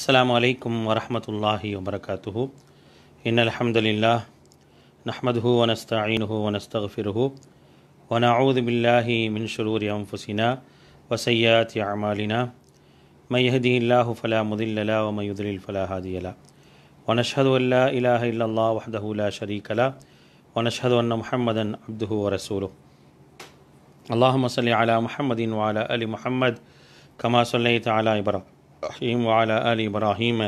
السلام عليكم ورحمة الله وبركاته إن الحمد لله نحمده ونستعينه ونستغفره ونعوذ بالله من شرور أنفسنا وسيئات أعمالنا من يهده الله فلا مضل له ومن يضلل فلا هادي له ونشهد أن لا إله إلا الله وحده لا شريك له ونشهد أن محمدا عبده ورسوله اللهم صل على محمد وعلى آل محمد كما صليت على إبراهيم رحيم وعلى آل إبراهيم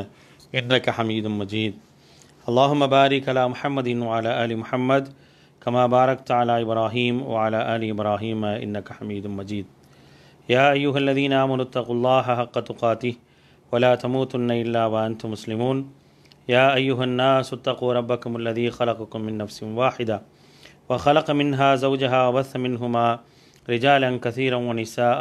إنك حميد مجيد اللهم بارك على محمد وعلى آل محمد كما باركت على إبراهيم وعلى آل إبراهيم إنك حميد مجيد يا أيها الذين آمنوا اتقوا الله حق تقاته ولا تموتن إلا وأنتم مسلمون يا أيها الناس اتقوا ربكم الذي خلقكم من نفس واحدة وخلق منها زوجها وبث منهما رجالا كثيرا ونساء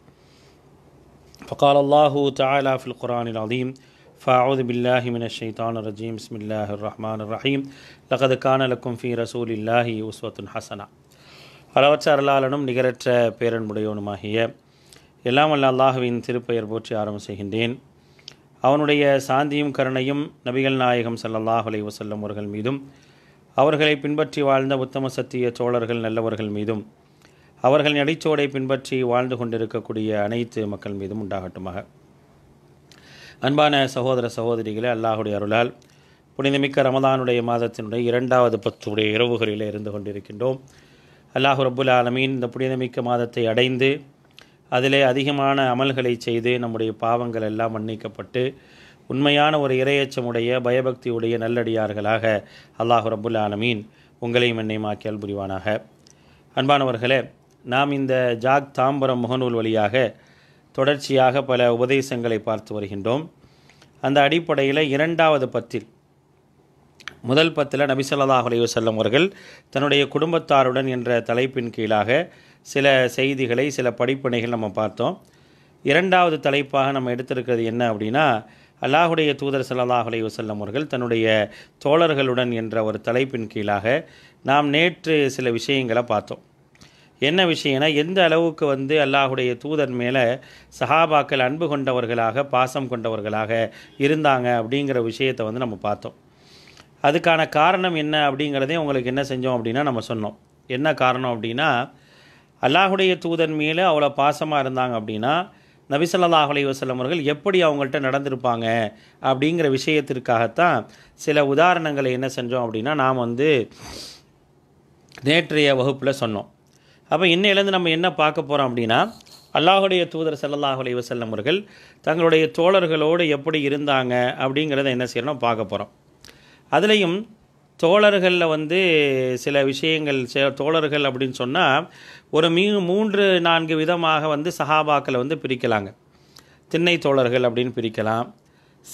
فقال الله تعالى في القرآن العظيم فأعوذ بالله من الشيطان الرجيم بسم الله الرحمن الرحيم لقد كان لكم في رسول الله أسوة حسنة அளவற்ற அருளாளனும் நிகரற்ற பேரன்புடையவனுமாகிய எல்லாம் அல்ல அல்லாஹுவின் திருப்பெயர் போற்றி ஆரம்பம் செய்கின்றேன் அவனுடைய சாந்தியும் கருணையும் நபிகள் நாயகம் சல்லாஹ் அலை வசல்லம் அவர்கள் மீதும் அவர்களை பின்பற்றி வாழ்ந்த உத்தம சத்திய சோழர்கள் நல்லவர்கள் மீதும் அவர்கள் நடைச்சோடை பின்பற்றி வாழ்ந்து கொண்டிருக்கக்கூடிய அனைத்து மக்கள் மீதும் உண்டாகட்டுமாக அன்பான சகோதர சகோதரிகளே அல்லாஹுடைய அருளால் புனிதமிக்க ரமதானுடைய மாதத்தினுடைய இரண்டாவது பத்துடைய இரவுகளில் இருந்து கொண்டிருக்கின்றோம் அல்லாஹு ரபுல் ஆலமீன் இந்த புனிதமிக்க மாதத்தை அடைந்து அதிலே அதிகமான அமல்களை செய்து நம்முடைய பாவங்கள் எல்லாம் மன்னிக்கப்பட்டு உண்மையான ஒரு இரையச்சமுடைய பயபக்தியுடைய நல்லடியார்களாக அல்லாஹு ரபுல் ஆலமீன் உங்களையும் என்னையும் ஆக்கியால் புரிவானாக அன்பானவர்களே நாம் இந்த ஜாக் தாம்பரம் முகநூல் வழியாக தொடர்ச்சியாக பல உபதேசங்களை பார்த்து வருகின்றோம் அந்த அடிப்படையில் இரண்டாவது பத்தில் முதல் பத்தில் நபிசல்லாஹ் செல்லும் அவர்கள் தன்னுடைய குடும்பத்தாருடன் என்ற தலைப்பின் கீழாக சில செய்திகளை சில படிப்பினைகள் நம்ம பார்த்தோம் இரண்டாவது தலைப்பாக நம்ம எடுத்திருக்கிறது என்ன அப்படின்னா அல்லாஹுடைய தூதர் சல்லாஹ் அலைவசல்லம் அவர்கள் தன்னுடைய தோழர்களுடன் என்ற ஒரு தலைப்பின் கீழாக நாம் நேற்று சில விஷயங்களை பார்த்தோம் என்ன விஷயம்னா எந்த அளவுக்கு வந்து அல்லாஹுடைய தூதன் மேலே சஹாபாக்கள் அன்பு கொண்டவர்களாக பாசம் கொண்டவர்களாக இருந்தாங்க அப்படிங்கிற விஷயத்தை வந்து நம்ம பார்த்தோம் அதுக்கான காரணம் என்ன அப்படிங்கிறதே உங்களுக்கு என்ன செஞ்சோம் அப்படின்னா நம்ம சொன்னோம் என்ன காரணம் அப்படின்னா அல்லாஹுடைய தூதன் மேலே அவ்வளோ பாசமாக இருந்தாங்க அப்படின்னா நபிசல்லாஹ் அலி வசலம் அவர்கள் எப்படி அவங்கள்ட்ட நடந்திருப்பாங்க அப்படிங்கிற விஷயத்திற்காகத்தான் சில உதாரணங்களை என்ன செஞ்சோம் அப்படின்னா நாம் வந்து நேற்றைய வகுப்பில் சொன்னோம் அப்போ இன்னையிலேருந்து நம்ம என்ன பார்க்க போகிறோம் அப்படின்னா அல்லாஹுடைய தூதர் சல்லாஹ் அலி வசல்லம் அவர்கள் தங்களுடைய தோழர்களோடு எப்படி இருந்தாங்க அப்படிங்கிறத என்ன செய்யணும் பார்க்க போகிறோம் அதுலேயும் தோழர்களில் வந்து சில விஷயங்கள் தோழர்கள் அப்படின்னு சொன்னால் ஒரு மீ மூன்று நான்கு விதமாக வந்து சஹாபாக்களை வந்து பிரிக்கலாங்க திண்ணை தோழர்கள் அப்படின்னு பிரிக்கலாம்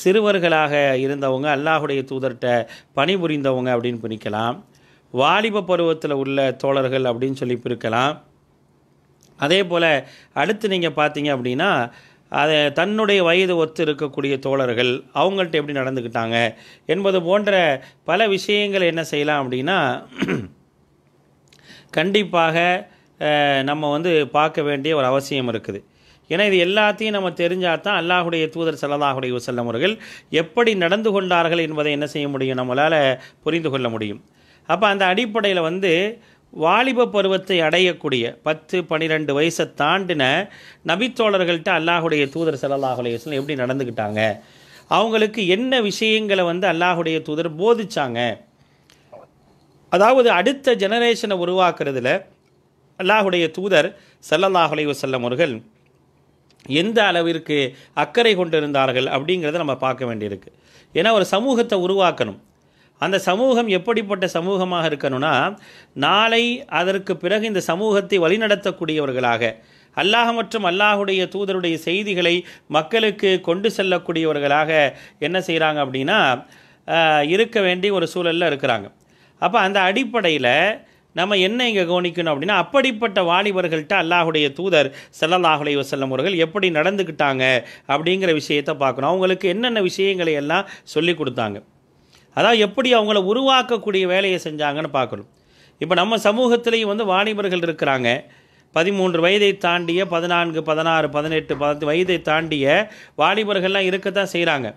சிறுவர்களாக இருந்தவங்க அல்லாஹுடைய தூதர்கிட்ட பணிபுரிந்தவங்க அப்படின்னு பிரிக்கலாம் வாலிப பருவத்தில் உள்ள தோழர்கள் அப்படின்னு சொல்லி பிரிக்கலாம் அதே போல் அடுத்து நீங்கள் பார்த்தீங்க அப்படின்னா அதை தன்னுடைய வயது ஒத்து இருக்கக்கூடிய தோழர்கள் அவங்கள்ட்ட எப்படி நடந்துக்கிட்டாங்க என்பது போன்ற பல விஷயங்கள் என்ன செய்யலாம் அப்படின்னா கண்டிப்பாக நம்ம வந்து பார்க்க வேண்டிய ஒரு அவசியம் இருக்குது ஏன்னா இது எல்லாத்தையும் நம்ம தெரிஞ்சால் தான் அல்லாஹுடைய தூதர் சல்லாஹுடைய செல்லமுறைகள் எப்படி நடந்து கொண்டார்கள் என்பதை என்ன செய்ய முடியும் நம்மளால் புரிந்து கொள்ள முடியும் அப்போ அந்த அடிப்படையில் வந்து வாலிப பருவத்தை அடையக்கூடிய பத்து பன்னிரெண்டு வயசை தாண்டின நபித்தோழர்கள்ட்ட அல்லாஹுடைய தூதர் சொல்லி எப்படி நடந்துக்கிட்டாங்க அவங்களுக்கு என்ன விஷயங்களை வந்து அல்லாஹுடைய தூதர் போதிச்சாங்க அதாவது அடுத்த ஜெனரேஷனை உருவாக்குறதுல அல்லாஹுடைய தூதர் சல்லல்லாஹுலே வசல்லம் அவர்கள் எந்த அளவிற்கு அக்கறை கொண்டிருந்தார்கள் அப்படிங்கிறத நம்ம பார்க்க வேண்டியிருக்கு ஏன்னா ஒரு சமூகத்தை உருவாக்கணும் அந்த சமூகம் எப்படிப்பட்ட சமூகமாக இருக்கணும்னா நாளை அதற்கு பிறகு இந்த சமூகத்தை வழிநடத்தக்கூடியவர்களாக அல்லாஹ் மற்றும் அல்லாஹுடைய தூதருடைய செய்திகளை மக்களுக்கு கொண்டு செல்லக்கூடியவர்களாக என்ன செய்கிறாங்க அப்படின்னா இருக்க வேண்டிய ஒரு சூழலில் இருக்கிறாங்க அப்போ அந்த அடிப்படையில் நம்ம என்ன இங்கே கவனிக்கணும் அப்படின்னா அப்படிப்பட்ட வாலிபர்கள்ட்ட அல்லாஹுடைய தூதர் செல்லல்லாஹுலை வசல்லம் அவர்கள் எப்படி நடந்துக்கிட்டாங்க அப்படிங்கிற விஷயத்தை பார்க்கணும் அவங்களுக்கு என்னென்ன விஷயங்களை எல்லாம் சொல்லி கொடுத்தாங்க அதாவது எப்படி அவங்கள உருவாக்கக்கூடிய வேலையை செஞ்சாங்கன்னு பார்க்கணும் இப்போ நம்ம சமூகத்திலையும் வந்து வாணிபர்கள் இருக்கிறாங்க பதிமூன்று வயதை தாண்டிய பதினான்கு பதினாறு பதினெட்டு பத்து வயதை தாண்டிய வாலிபர்கள்லாம் இருக்கத்தான் செய்கிறாங்க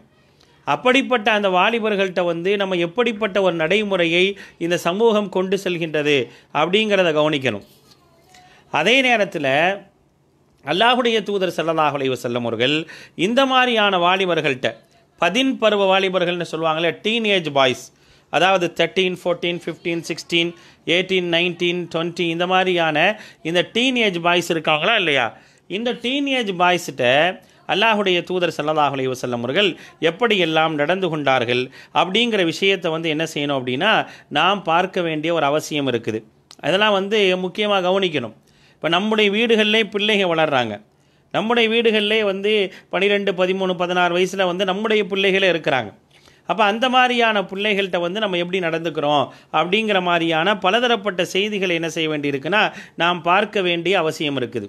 அப்படிப்பட்ட அந்த வாலிபர்கள்ட்ட வந்து நம்ம எப்படிப்பட்ட ஒரு நடைமுறையை இந்த சமூகம் கொண்டு செல்கின்றது அப்படிங்கிறத கவனிக்கணும் அதே நேரத்தில் அல்லாஹுடைய தூதர் செல்லல்லாஹுலை செல்லம் அவர்கள் இந்த மாதிரியான வாலிபர்கள்ட்ட பதின் பருவ வாலிபர்கள்னு சொல்லுவாங்களே டீனேஜ் பாய்ஸ் அதாவது thirteen fourteen fifteen sixteen eighteen nineteen twenty இந்த மாதிரியான இந்த டீனேஜ் பாய்ஸ் இருக்காங்களா இல்லையா இந்த டீனேஜ் பாய்ஸ்கிட்ட அல்லாஹுடைய தூதர் சல்லல்லாஹ் அலி வசல்லம் அவர்கள் எப்படியெல்லாம் நடந்து கொண்டார்கள் அப்படிங்கிற விஷயத்தை வந்து என்ன செய்யணும் அப்படின்னா நாம் பார்க்க வேண்டிய ஒரு அவசியம் இருக்குது அதெல்லாம் வந்து முக்கியமாக கவனிக்கணும் இப்போ நம்முடைய வீடுகளிலே பிள்ளைங்க வளர்கிறாங்க நம்முடைய வீடுகளிலே வந்து பன்னிரெண்டு பதிமூணு பதினாறு வயசில் வந்து நம்முடைய பிள்ளைகளே இருக்கிறாங்க அப்போ அந்த மாதிரியான பிள்ளைகள்கிட்ட வந்து நம்ம எப்படி நடந்துக்கிறோம் அப்படிங்கிற மாதிரியான பலதரப்பட்ட செய்திகளை என்ன செய்ய வேண்டியிருக்குன்னா நாம் பார்க்க வேண்டிய அவசியம் இருக்குது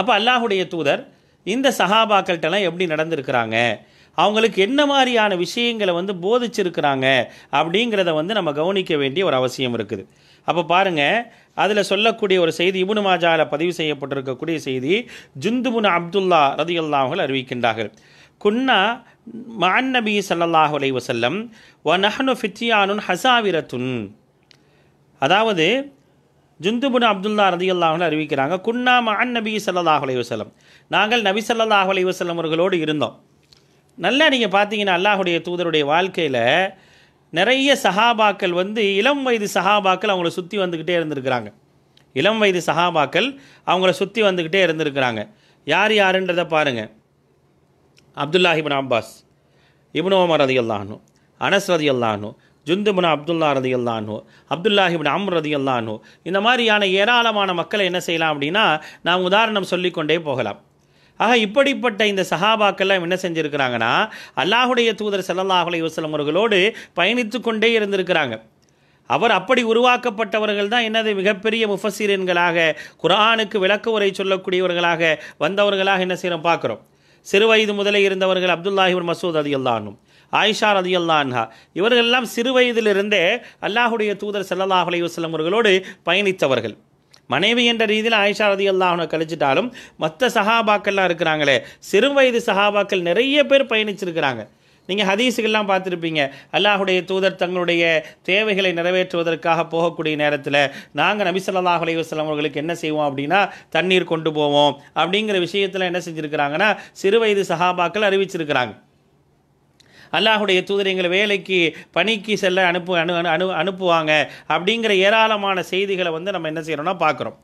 அப்போ அல்லாஹுடைய தூதர் இந்த சஹாபாக்கள்கிட்டலாம் எப்படி நடந்திருக்கிறாங்க அவங்களுக்கு என்ன மாதிரியான விஷயங்களை வந்து போதிச்சிருக்கிறாங்க அப்படிங்கிறத வந்து நம்ம கவனிக்க வேண்டிய ஒரு அவசியம் இருக்குது அப்போ பாருங்கள் அதில் சொல்லக்கூடிய ஒரு செய்தி இபுனு மாஜாவில் பதிவு செய்யப்பட்டிருக்கக்கூடிய செய்தி ஜுந்துபுன் அப்துல்லா ரதியுல்லாஹுகள் அறிவிக்கின்றார்கள் குன்னா மான் நபி சல்லாஹ் அலை வசல்லம் வ நஹனு ஃபித்யானுன் ஹசாவிரத்துன் அதாவது ஜுந்துபுன் அப்துல்லா ரதியுல்லாஹுன்னு அறிவிக்கிறாங்க குன்னா மான் நபி சல்லாஹ் அலை வசலம் நாங்கள் நபி சல்லாஹ் அலை அவர்களோடு இருந்தோம் நல்லா நீங்கள் பார்த்தீங்கன்னா அல்லாஹுடைய தூதருடைய வாழ்க்கையில் நிறைய சஹாபாக்கள் வந்து இளம் வயது சஹாபாக்கள் அவங்கள சுற்றி வந்துக்கிட்டே இருந்திருக்கிறாங்க இளம் வயது சஹாபாக்கள் அவங்கள சுற்றி வந்துக்கிட்டே இருந்திருக்கிறாங்க யார் யாருன்றதை பாருங்கள் அப்துல்லாஹிபின் அப்பாஸ் இப்னு ஓமர் ரதி அல்லாஹ்னு அனஸ் ரதி அல்லாஹ்னு ஜுந்துபுன் அப்துல்லா ரதி அப்துல்லா அப்துல்லாஹிபின் அம் ரதி அல்லாஹ்னு இந்த மாதிரியான ஏராளமான மக்களை என்ன செய்யலாம் அப்படின்னா நாம் உதாரணம் சொல்லிக்கொண்டே போகலாம் ஆக இப்படிப்பட்ட இந்த சஹாபாக்கெல்லாம் என்ன செஞ்சுருக்கிறாங்கன்னா அல்லாஹுடைய தூதர் செல்லல்லாஹ் அலைவசலம் அவர்களோடு பயணித்து கொண்டே இருந்திருக்கிறாங்க அவர் அப்படி உருவாக்கப்பட்டவர்கள் தான் என்னது மிகப்பெரிய முஃபசீரன்களாக குரானுக்கு விளக்க உரை சொல்லக்கூடியவர்களாக வந்தவர்களாக என்ன செய்கிறோம் பார்க்குறோம் சிறுவயது முதலே இருந்தவர்கள் அப்துல்லாஹிபர் மசூத் அதியல்லானும் ஆயிஷா ரதியல்லான்ஹா இவர்களெல்லாம் சிறு வயதிலிருந்தே அல்லாஹுடைய தூதர் செல்லல்லாஹ் அலைவசலம் அவர்களோடு பயணித்தவர்கள் மனைவி என்ற ரீதியில் ஆயிஷா ரதி அல்லாஹனை கழிச்சிட்டாலும் மற்ற சஹாபாக்கள்லாம் இருக்கிறாங்களே சிறு வயது சஹாபாக்கள் நிறைய பேர் பயணிச்சிருக்கிறாங்க நீங்கள் ஹதீஸுகள்லாம் பார்த்துருப்பீங்க அல்லாஹுடைய தூதர் தங்களுடைய தேவைகளை நிறைவேற்றுவதற்காக போகக்கூடிய நேரத்தில் நாங்கள் நபிசல்லாஹ் அலைவசலம் அவர்களுக்கு என்ன செய்வோம் அப்படின்னா தண்ணீர் கொண்டு போவோம் அப்படிங்கிற விஷயத்தில் என்ன செஞ்சுருக்கிறாங்கன்னா சிறு வயது சஹாபாக்கள் அறிவிச்சிருக்கிறாங்க அல்லாஹுடைய தூதர் எங்களை வேலைக்கு பணிக்கு செல்ல அனுப்பு அனு அனு அனுப்புவாங்க அப்படிங்கிற ஏராளமான செய்திகளை வந்து நம்ம என்ன செய்கிறோம்னா பார்க்குறோம்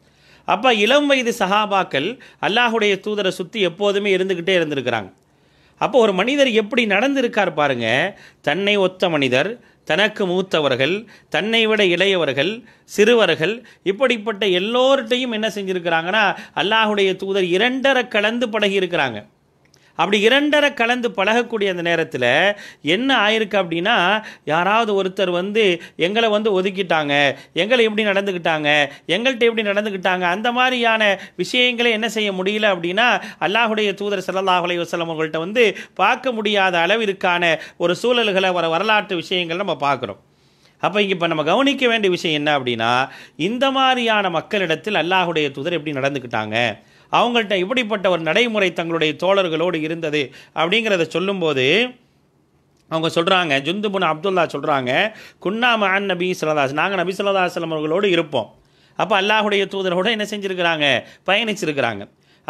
அப்போ இளம் வயது சஹாபாக்கள் அல்லாஹுடைய தூதரை சுற்றி எப்போதுமே இருந்துக்கிட்டே இருந்திருக்கிறாங்க அப்போ ஒரு மனிதர் எப்படி நடந்திருக்கார் பாருங்க தன்னை ஒத்த மனிதர் தனக்கு மூத்தவர்கள் தன்னை விட இளையவர்கள் சிறுவர்கள் இப்படிப்பட்ட எல்லோர்கிட்டையும் என்ன செஞ்சுருக்கிறாங்கன்னா அல்லாஹுடைய தூதர் இரண்டரை கலந்து பழகி இருக்கிறாங்க அப்படி இரண்டரை கலந்து பழகக்கூடிய அந்த நேரத்தில் என்ன ஆயிருக்கு அப்படின்னா யாராவது ஒருத்தர் வந்து எங்களை வந்து ஒதுக்கிட்டாங்க எங்களை எப்படி நடந்துக்கிட்டாங்க எங்கள்கிட்ட எப்படி நடந்துக்கிட்டாங்க அந்த மாதிரியான விஷயங்களை என்ன செய்ய முடியல அப்படின்னா அல்லாஹுடைய தூதர் சல்லாஹ் அலி வசலம் அவங்கள்ட்ட வந்து பார்க்க முடியாத அளவிற்கான ஒரு சூழல்களை வர வரலாற்று விஷயங்கள் நம்ம பார்க்குறோம் அப்போ இங்கே இப்போ நம்ம கவனிக்க வேண்டிய விஷயம் என்ன அப்படின்னா இந்த மாதிரியான மக்களிடத்தில் அல்லாஹுடைய தூதர் எப்படி நடந்துக்கிட்டாங்க அவங்கள்ட்ட இப்படிப்பட்ட ஒரு நடைமுறை தங்களுடைய தோழர்களோடு இருந்தது அப்படிங்கிறத சொல்லும்போது அவங்க சொல்கிறாங்க ஜுந்துபுன் அப்துல்லா சொல்கிறாங்க குன்னா மஹான் நபி சிலதாஸ் நாங்கள் நபி சொல்லதாஸ்லம் அவர்களோடு இருப்போம் அப்போ அல்லாஹுடைய தூதரோடு என்ன செஞ்சுருக்கிறாங்க பயணிச்சிருக்கிறாங்க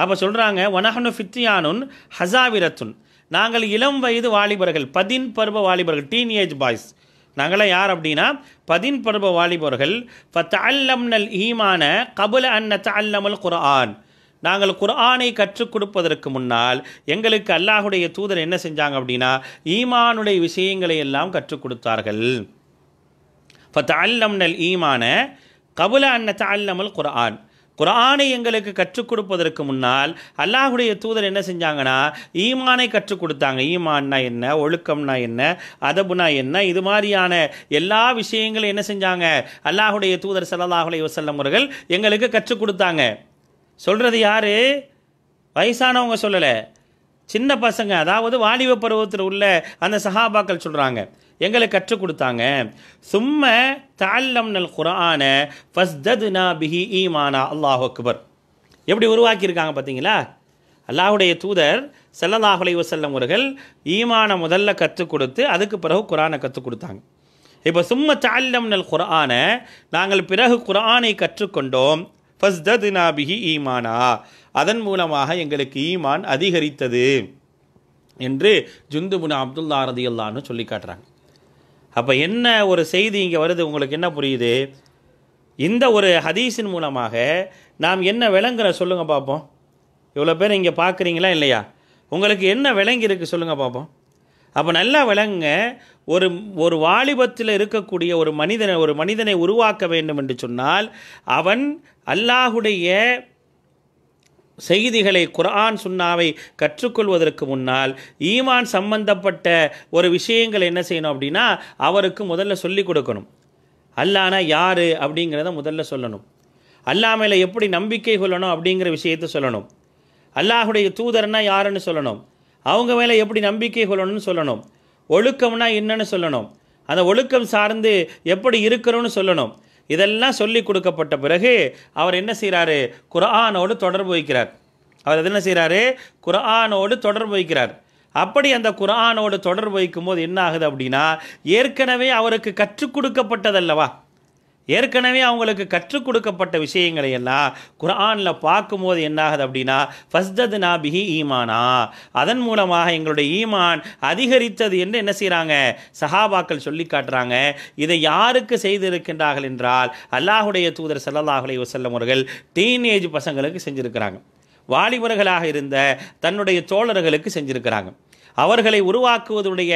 அப்போ சொல்கிறாங்க ஒனஹனு ஃபித்தியானுன் ஹசாவிரத்துன் நாங்கள் இளம் வயது வாலிபர்கள் பதின் பருவ வாலிபர்கள் டீனேஜ் பாய்ஸ் நாங்களாம் யார் அப்படின்னா பதின் பருவ வாலிபர்கள் ஃபத் நல் ஈமான கபுல அன்ன தல்லமல் குரான் நாங்கள் குர்ஆனை கற்றுக் கொடுப்பதற்கு முன்னால் எங்களுக்கு அல்லாஹுடைய தூதர் என்ன செஞ்சாங்க அப்படின்னா ஈமானுடைய விஷயங்களை எல்லாம் கற்றுக் கொடுத்தார்கள் இப்போ அல்லம்னல் ஈமான கபுல அன்ன அல்லமல் குர்ஆன் குரானை எங்களுக்கு கற்றுக் கொடுப்பதற்கு முன்னால் அல்லாஹுடைய தூதர் என்ன செஞ்சாங்கன்னா ஈமானை கற்றுக் கொடுத்தாங்க ஈமான்னா என்ன ஒழுக்கம்னா என்ன அதபுனா என்ன இது மாதிரியான எல்லா விஷயங்களும் என்ன செஞ்சாங்க அல்லாஹுடைய தூதர் சல்லாஹுலே வசல்லம் அவர்கள் எங்களுக்கு கற்றுக் கொடுத்தாங்க சொல்கிறது யார் வயசானவங்க சொல்லலை சின்ன பசங்க அதாவது வாலிப பருவத்தில் உள்ள அந்த சஹாபாக்கள் சொல்கிறாங்க எங்களுக்கு கற்றுக் கொடுத்தாங்க சும்ம தால்லம் நல் குரான ஃபஸ்ததுனா பிஹி ஈமானா அல்லாஹ் அக்பர் எப்படி உருவாக்கியிருக்காங்க பார்த்தீங்களா அல்லாஹுடைய தூதர் செல்லல்லாஹுலை வசல்லம் அவர்கள் ஈமான முதல்ல கற்றுக் கொடுத்து அதுக்கு பிறகு குரானை கற்றுக் கொடுத்தாங்க இப்போ சும்ம தால்லம் நல் குரானை நாங்கள் பிறகு குரானை கற்றுக்கொண்டோம் ஃபஸ்தது நாபிகி ஈமானா அதன் மூலமாக எங்களுக்கு ஈமான் அதிகரித்தது என்று ஜுந்துபுன் அப்துல்லா ரதியுல்லான்னு சொல்லி காட்டுறாங்க அப்போ என்ன ஒரு செய்தி இங்கே வருது உங்களுக்கு என்ன புரியுது இந்த ஒரு ஹதீஸின் மூலமாக நாம் என்ன விளங்குற சொல்லுங்கள் பார்ப்போம் இவ்வளோ பேர் இங்கே பார்க்குறீங்களா இல்லையா உங்களுக்கு என்ன விளங்கி இருக்குது சொல்லுங்கள் பார்ப்போம் அப்போ நல்லா விளங்குங்க ஒரு ஒரு வாலிபத்தில் இருக்கக்கூடிய ஒரு மனிதனை ஒரு மனிதனை உருவாக்க வேண்டும் என்று சொன்னால் அவன் அல்லாஹுடைய செய்திகளை குரான் சுன்னாவை கற்றுக்கொள்வதற்கு முன்னால் ஈமான் சம்பந்தப்பட்ட ஒரு விஷயங்கள் என்ன செய்யணும் அப்படின்னா அவருக்கு முதல்ல சொல்லி கொடுக்கணும் அல்லானா யார் அப்படிங்கிறத முதல்ல சொல்லணும் அல்லாமையில் மேலே எப்படி நம்பிக்கை கொள்ளணும் அப்படிங்கிற விஷயத்த சொல்லணும் அல்லாஹுடைய தூதர்னா யாருன்னு சொல்லணும் அவங்க மேலே எப்படி நம்பிக்கை கொள்ளணும்னு சொல்லணும் ஒழுக்கம்னா என்னன்னு சொல்லணும் அந்த ஒழுக்கம் சார்ந்து எப்படி இருக்கணும்னு சொல்லணும் இதெல்லாம் சொல்லி கொடுக்கப்பட்ட பிறகு அவர் என்ன செய்கிறாரு குரானோடு தொடர்பு வைக்கிறார் அவர் என்ன செய்கிறாரு குரானோடு தொடர்பு வைக்கிறார் அப்படி அந்த குரானோடு தொடர்பு வைக்கும்போது என்ன ஆகுது அப்படின்னா ஏற்கனவே அவருக்கு கற்றுக் கொடுக்கப்பட்டதல்லவா ஏற்கனவே அவங்களுக்கு கற்றுக் கொடுக்கப்பட்ட விஷயங்களை எல்லாம் குரானில் பார்க்கும்போது என்னாகுது அப்படின்னா ஃபஸ்தது நாபிஹி ஈமானா அதன் மூலமாக எங்களுடைய ஈமான் அதிகரித்தது என்று என்ன செய்கிறாங்க சஹாபாக்கள் சொல்லி காட்டுறாங்க இதை யாருக்கு செய்திருக்கின்றார்கள் என்றால் அல்லாஹுடைய தூதர் செல்லல்லாஹுலே வசல்லம் அவர்கள் டீனேஜ் பசங்களுக்கு செஞ்சுருக்கிறாங்க வாலிபர்களாக இருந்த தன்னுடைய தோழர்களுக்கு செஞ்சுருக்கிறாங்க அவர்களை உருவாக்குவதுடைய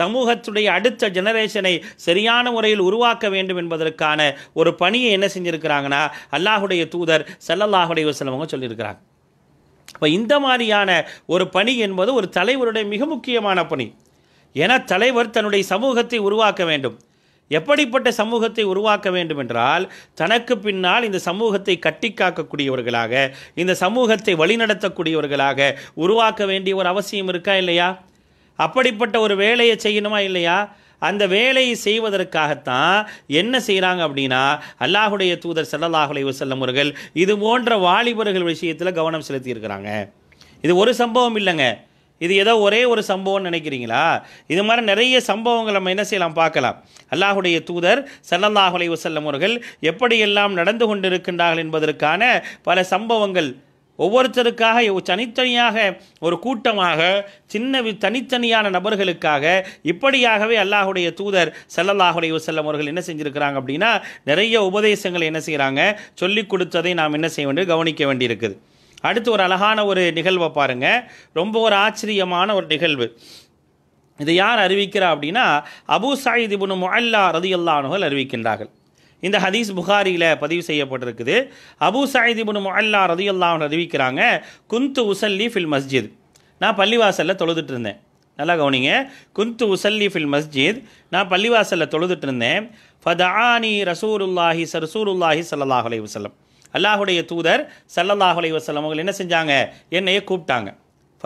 சமூகத்துடைய அடுத்த ஜெனரேஷனை சரியான முறையில் உருவாக்க வேண்டும் என்பதற்கான ஒரு பணியை என்ன செஞ்சுருக்கிறாங்கன்னா அல்லாஹுடைய தூதர் செல்லல்லாஹுடைய செல்லவங்க சொல்லியிருக்கிறாங்க இப்போ இந்த மாதிரியான ஒரு பணி என்பது ஒரு தலைவருடைய மிக முக்கியமான பணி என தலைவர் தன்னுடைய சமூகத்தை உருவாக்க வேண்டும் எப்படிப்பட்ட சமூகத்தை உருவாக்க வேண்டும் என்றால் தனக்கு பின்னால் இந்த சமூகத்தை கட்டி காக்கக்கூடியவர்களாக இந்த சமூகத்தை வழிநடத்தக்கூடியவர்களாக உருவாக்க வேண்டிய ஒரு அவசியம் இருக்கா இல்லையா அப்படிப்பட்ட ஒரு வேலையை செய்யணுமா இல்லையா அந்த வேலையை செய்வதற்காகத்தான் என்ன செய்கிறாங்க அப்படின்னா அல்லாஹுடைய தூதர் செல்லல்லாஹுலை வசல்லம் அவர்கள் இது போன்ற வாலிபர்கள் விஷயத்தில் கவனம் செலுத்தியிருக்கிறாங்க இது ஒரு சம்பவம் இல்லைங்க இது ஏதோ ஒரே ஒரு சம்பவம்னு நினைக்கிறீங்களா இது மாதிரி நிறைய சம்பவங்கள் நம்ம என்ன செய்யலாம் பார்க்கலாம் அல்லாஹுடைய தூதர் சல்லல்லாஹுலை வசல்லம் அவர்கள் எப்படியெல்லாம் நடந்து கொண்டிருக்கின்றார்கள் என்பதற்கான பல சம்பவங்கள் ஒவ்வொருத்தருக்காக தனித்தனியாக ஒரு கூட்டமாக சின்ன தனித்தனியான நபர்களுக்காக இப்படியாகவே அல்லாஹுடைய தூதர் செல்லல்லாஹுடைய செல்லம் அவர்கள் என்ன செஞ்சுருக்கிறாங்க அப்படின்னா நிறைய உபதேசங்களை என்ன செய்கிறாங்க சொல்லிக் கொடுத்ததை நாம் என்ன செய்ய வேண்டிய கவனிக்க வேண்டியிருக்குது அடுத்து ஒரு அழகான ஒரு நிகழ்வை பாருங்கள் ரொம்ப ஒரு ஆச்சரியமான ஒரு நிகழ்வு இதை யார் அறிவிக்கிறா அப்படின்னா அபு சாயித் இபுனு முல்லா ரதியுல்லானுகள் அறிவிக்கின்றார்கள் இந்த ஹதீஸ் புகாரியில் பதிவு செய்யப்பட்டிருக்குது அபு சாயிதிபுன் முல்லா ரதியுல்லாம் அறிவிக்கிறாங்க குந்து உசல்லி ஃபில் மஸ்ஜித் நான் பள்ளிவாசலில் தொழுதுட்டு இருந்தேன் நல்லா கவனிங்க குந்து உசல்லி ஃபில் மஸ்ஜித் நான் பள்ளிவாசலில் தொழுதுட்டு இருந்தேன் ஃபதானி ரசூருல்லாஹி சரசூருல்லாஹி சல்லாஹ் அலை வசலம் அல்லாஹுடைய தூதர் சல்லல்லாஹ் அலை வசலம் அவங்க என்ன செஞ்சாங்க என்னையே கூப்பிட்டாங்க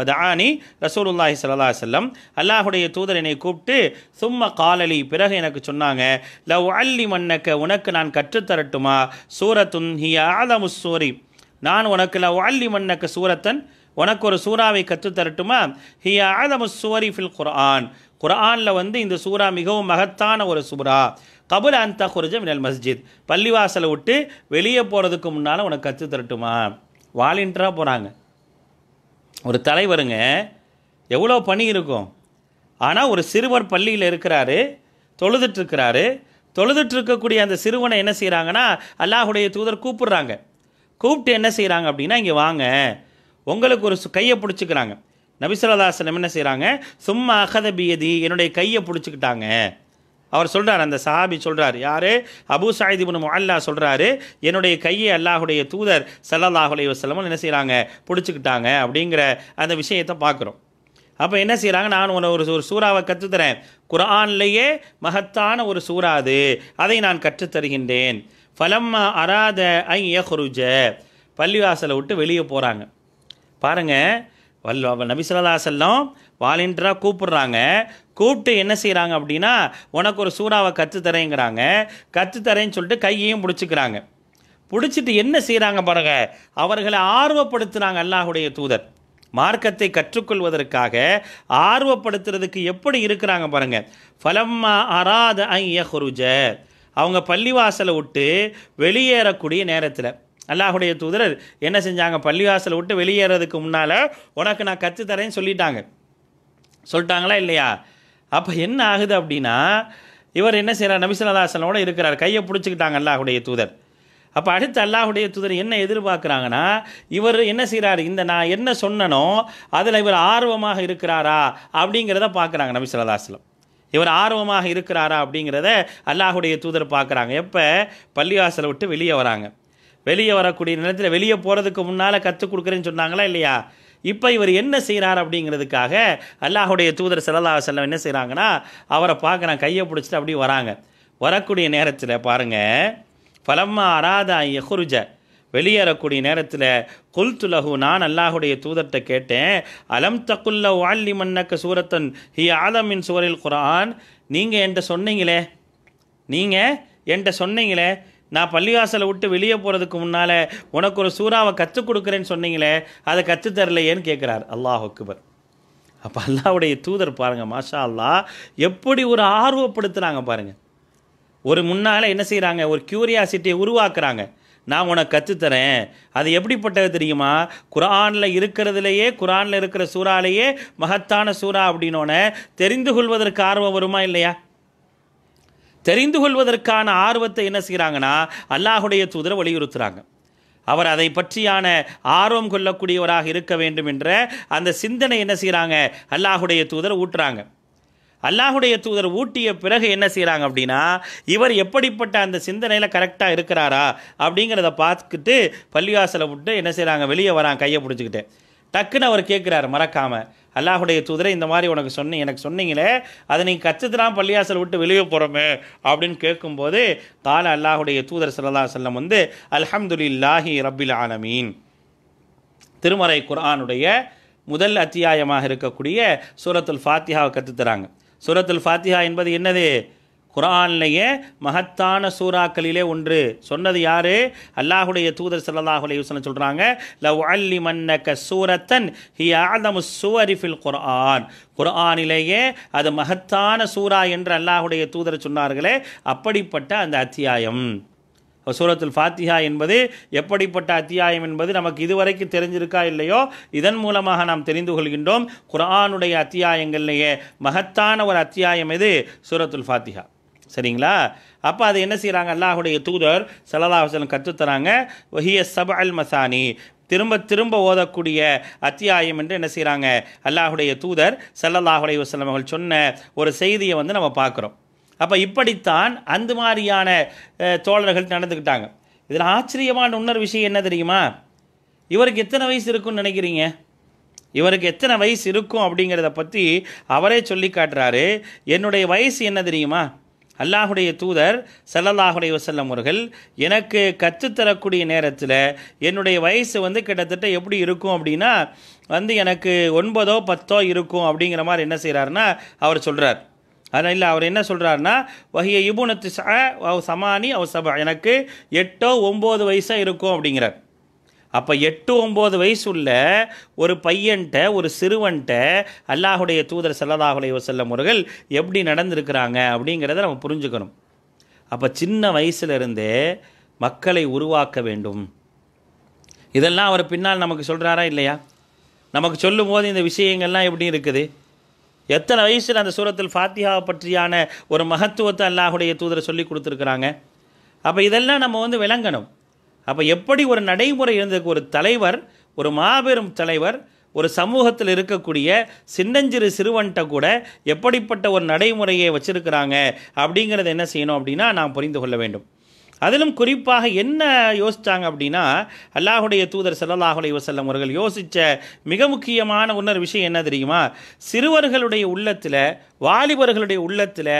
பதானி ரசூலுல்லாஹி சல்லா செல்லம் அல்லாஹுடைய தூதர் என்னை கூப்பிட்டு சும்ம காலலி பிறகு எனக்கு சொன்னாங்க லவ் அல்லி மன்னக்க உனக்கு நான் கற்றுத்தரட்டுமா சூரத்துன் ஹி ஆதமு சூரி நான் உனக்கு லவ் அல்லி மன்னக்க சூரத்தன் உனக்கு ஒரு சூறாவை கற்றுத்தரட்டுமா ஹி ஆதமு சூரி ஃபில் குர்ஆன் குரானில் வந்து இந்த சூறா மிகவும் மகத்தான ஒரு சூறா கபுல் அந்த குருஜ மினல் மஸ்ஜித் பள்ளிவாசலை விட்டு வெளியே போகிறதுக்கு முன்னால் உனக்கு கற்றுத்தரட்டுமா தரட்டுமா போகிறாங்க ஒரு தலைவருங்க எவ்வளோ பணி இருக்கும் ஆனால் ஒரு சிறுவர் பள்ளியில் இருக்கிறாரு தொழுதுட்டுருக்கிறாரு தொழுதுட்ருக்கக்கூடிய அந்த சிறுவனை என்ன செய்கிறாங்கன்னா அல்லாஹுடைய தூதர் கூப்பிடுறாங்க கூப்பிட்டு என்ன செய்கிறாங்க அப்படின்னா இங்கே வாங்க உங்களுக்கு ஒரு கையை பிடிச்சிக்கிறாங்க நபிசுரதாசனம் என்ன செய்கிறாங்க சும்மா அகதபியதி என்னுடைய கையை பிடிச்சிக்கிட்டாங்க அவர் சொல்கிறார் அந்த சஹாபி சொல்கிறார் யார் அபு சாயிதிபுன் அல்லா சொல்கிறாரு என்னுடைய கையை அல்லாஹுடைய தூதர் சல்லாஹுலே வசலமும் என்ன செய்கிறாங்க பிடிச்சிக்கிட்டாங்க அப்படிங்கிற அந்த விஷயத்தை பார்க்குறோம் அப்போ என்ன செய்கிறாங்க நான் உன்னை ஒரு ஒரு சூறாவை கற்றுத்தரேன் குரான்லேயே மகத்தான ஒரு சூறா அது அதை நான் கற்றுத்தருகின்றேன் ஃபலம்மா அராத ஐ யஹ்ருஜ பள்ளிவாசலை விட்டு வெளியே போகிறாங்க பாருங்கள் வல்ல நபிசுல்லா செல்லம் வாலின்டராக கூப்பிடுறாங்க கூப்பிட்டு என்ன செய்கிறாங்க அப்படின்னா உனக்கு ஒரு சூறாவை கற்றுத்தரேங்கிறாங்க கற்றுத்தரேன்னு சொல்லிட்டு கையையும் பிடிச்சிக்கிறாங்க பிடிச்சிட்டு என்ன செய்கிறாங்க பாருங்க அவர்களை ஆர்வப்படுத்துகிறாங்க அல்லாஹுடைய தூதர் மார்க்கத்தை கற்றுக்கொள்வதற்காக ஆர்வப்படுத்துறதுக்கு எப்படி இருக்கிறாங்க பாருங்க ஃபலம்மா அராத ஐய குருஜ அவங்க பள்ளிவாசலை விட்டு வெளியேறக்கூடிய நேரத்தில் அல்லாஹுடைய தூதரர் என்ன செஞ்சாங்க பள்ளிவாசலை விட்டு வெளியேறதுக்கு முன்னால் உனக்கு நான் கற்றுத்தரேன்னு சொல்லிட்டாங்க சொல்லிட்டாங்களா இல்லையா அப்போ என்ன ஆகுது அப்படின்னா இவர் என்ன செய்கிறார் நபிசுல்லாசனோட இருக்கிறார் கையை பிடிச்சிக்கிட்டாங்க அல்லாஹுடைய தூதர் அப்போ அடுத்து அல்லாஹுடைய தூதர் என்ன எதிர்பார்க்குறாங்கன்னா இவர் என்ன செய்கிறார் இந்த நான் என்ன சொன்னனோ அதில் இவர் ஆர்வமாக இருக்கிறாரா அப்படிங்கிறத பார்க்குறாங்க நபி இவர் ஆர்வமாக இருக்கிறாரா அப்படிங்கிறத அல்லாஹுடைய தூதர் பார்க்குறாங்க எப்போ பள்ளிவாசலை விட்டு வெளியே வராங்க வெளியே வரக்கூடிய நேரத்தில் வெளியே போகிறதுக்கு முன்னால் கற்றுக் கொடுக்குறேன்னு சொன்னாங்களா இல்லையா இப்போ இவர் என்ன செய்கிறார் அப்படிங்கிறதுக்காக அல்லாஹுடைய தூதர் செல்லல்லா செல்லம் என்ன செய்கிறாங்கன்னா அவரை நான் கையை பிடிச்சிட்டு அப்படி வராங்க வரக்கூடிய நேரத்தில் பாருங்கள் பலம்மா அராதா எஹுருஜ வெளியேறக்கூடிய நேரத்தில் குல்துலகு நான் அல்லாஹுடைய தூதர்கிட்ட கேட்டேன் அலம் தக்குல்ல வாழ்லி மன்னக்க சூரத்தன் ஹி ஆலமின் சூரில் குரான் நீங்கள் என்கிட்ட சொன்னீங்களே நீங்கள் என்கிட்ட சொன்னீங்களே நான் பள்ளிவாசலை விட்டு வெளியே போகிறதுக்கு முன்னால் உனக்கு ஒரு சூறாவை கற்றுக் கொடுக்குறேன்னு சொன்னீங்களே அதை கற்றுத்தரலையேன்னு கேட்குறார் அல்லாஹ் அக்பர் அப்போ அல்லாவுடைய தூதர் பாருங்கள் மாஷா அல்லா எப்படி ஒரு ஆர்வப்படுத்துகிறாங்க பாருங்கள் ஒரு முன்னால் என்ன செய்கிறாங்க ஒரு க்யூரியாசிட்டியை உருவாக்குறாங்க நான் உனக்கு கற்றுத்தரேன் அது எப்படிப்பட்டது தெரியுமா குரானில் இருக்கிறதுலையே குரானில் இருக்கிற சூறாலேயே மகத்தான சூறா அப்படின்னோட தெரிந்து கொள்வதற்கு ஆர்வம் வருமா இல்லையா தெரிந்து கொள்வதற்கான ஆர்வத்தை என்ன செய்கிறாங்கன்னா அல்லாஹுடைய தூதரை வலியுறுத்துகிறாங்க அவர் அதை பற்றியான ஆர்வம் கொள்ளக்கூடியவராக இருக்க வேண்டும் என்ற அந்த சிந்தனை என்ன செய்கிறாங்க அல்லாஹுடைய தூதர் ஊட்டுறாங்க அல்லாஹுடைய தூதர் ஊட்டிய பிறகு என்ன செய்கிறாங்க அப்படின்னா இவர் எப்படிப்பட்ட அந்த சிந்தனையில் கரெக்டாக இருக்கிறாரா அப்படிங்கிறத பார்த்துக்கிட்டு பள்ளிவாசலை விட்டு என்ன செய்கிறாங்க வெளியே வரான் கையை பிடிச்சிக்கிட்டு டக்குன்னு அவர் கேட்குறாரு மறக்காமல் அல்லாஹுடைய தூதரை இந்த மாதிரி உனக்கு சொன்ன எனக்கு சொன்னீங்களே அதை நீங்கள் கச்சத்துனா பள்ளியாசல் விட்டு வெளியே போகிறோமே அப்படின்னு கேட்கும்போது தால அல்லாஹுடைய தூதர் சல்லா செல்லம் வந்து அல்ஹம்துலில்லாஹி ரபில் ஆலமீன் திருமறை குரானுடைய முதல் அத்தியாயமாக இருக்கக்கூடிய சூரத்துல் ஃபாத்தியாவை கற்றுத்தராங்க சூரத்துல் ஃபாத்தியா என்பது என்னது குரான்லேயே மகத்தான சூறாக்களிலே ஒன்று சொன்னது யார் அல்லாஹுடைய தூதர் சல்லாஹுலே அலையுஸ்லாம் சொல்கிறாங்க லவ் அல்லி மன்னக்க சூரத்தன் ஹி ஆதமு சுவரிஃபில் குர்ஆன் குர்ஆனிலேயே அது மகத்தான சூரா என்று அல்லாஹுடைய தூதர் சொன்னார்களே அப்படிப்பட்ட அந்த அத்தியாயம் சூரத்துல் ஃபாத்திஹா என்பது எப்படிப்பட்ட அத்தியாயம் என்பது நமக்கு இதுவரைக்கும் தெரிஞ்சிருக்கா இல்லையோ இதன் மூலமாக நாம் தெரிந்து கொள்கின்றோம் குரானுடைய அத்தியாயங்கள்லேயே மகத்தான ஒரு அத்தியாயம் இது சூரத்துல் ஃபாத்திஹா சரிங்களா அப்போ அது என்ன செய்கிறாங்க அல்லாஹுடைய தூதர் சலதாஹசன் கற்றுத்தராங்க ஹிய சப அல் மசானி திரும்ப திரும்ப ஓதக்கூடிய அத்தியாயம் என்று என்ன செய்கிறாங்க அல்லாஹுடைய தூதர் சல்லல்லாஹுடைய வசலம் அவர்கள் சொன்ன ஒரு செய்தியை வந்து நம்ம பார்க்குறோம் அப்போ இப்படித்தான் அந்த மாதிரியான தோழர்கள் நடந்துக்கிட்டாங்க இதில் ஆச்சரியமான இன்னொரு விஷயம் என்ன தெரியுமா இவருக்கு எத்தனை வயசு இருக்குன்னு நினைக்கிறீங்க இவருக்கு எத்தனை வயசு இருக்கும் அப்படிங்கிறத பற்றி அவரே சொல்லி காட்டுறாரு என்னுடைய வயசு என்ன தெரியுமா அல்லாஹுடைய தூதர் சல்லல்லாஹுடைய வசல்லம் அவர்கள் எனக்கு கற்றுத்தரக்கூடிய நேரத்தில் என்னுடைய வயசு வந்து கிட்டத்தட்ட எப்படி இருக்கும் அப்படின்னா வந்து எனக்கு ஒன்பதோ பத்தோ இருக்கும் அப்படிங்கிற மாதிரி என்ன செய்கிறாருன்னா அவர் சொல்கிறார் அதனால் இல்லை அவர் என்ன சொல்கிறாருன்னா வகைய இபுனத்து சமானி அவ சபா எனக்கு எட்டோ ஒம்பது வயசாக இருக்கும் அப்படிங்கிறார் அப்போ எட்டு ஒம்பது வயசு உள்ள ஒரு பையன்ட்ட ஒரு சிறுவன்ட்ட அல்லாஹுடைய தூதர் செல்லதாகுலைய செல்ல அவர்கள் எப்படி நடந்திருக்கிறாங்க அப்படிங்கிறத நம்ம புரிஞ்சுக்கணும் அப்போ சின்ன வயசுலேருந்தே மக்களை உருவாக்க வேண்டும் இதெல்லாம் அவர் பின்னால் நமக்கு சொல்கிறாரா இல்லையா நமக்கு சொல்லும்போது இந்த விஷயங்கள்லாம் எப்படி இருக்குது எத்தனை வயசில் அந்த சூரத்தில் ஃபாத்தியாவை பற்றியான ஒரு மகத்துவத்தை அல்லாஹுடைய தூதரை சொல்லி கொடுத்துருக்குறாங்க அப்போ இதெல்லாம் நம்ம வந்து விளங்கணும் அப்போ எப்படி ஒரு நடைமுறை இருந்த ஒரு தலைவர் ஒரு மாபெரும் தலைவர் ஒரு சமூகத்தில் இருக்கக்கூடிய சின்னஞ்சிறு சிறுவன்கிட்ட கூட எப்படிப்பட்ட ஒரு நடைமுறையை வச்சுருக்கிறாங்க அப்படிங்கிறத என்ன செய்யணும் அப்படின்னா நாம் புரிந்து கொள்ள வேண்டும் அதிலும் குறிப்பாக என்ன யோசித்தாங்க அப்படின்னா அல்லாஹுடைய தூதர் செல்லல்லாஹுடைய வசல்லம் அவர்கள் யோசித்த மிக முக்கியமான உன்னர் விஷயம் என்ன தெரியுமா சிறுவர்களுடைய உள்ளத்தில் வாலிபர்களுடைய உள்ளத்தில்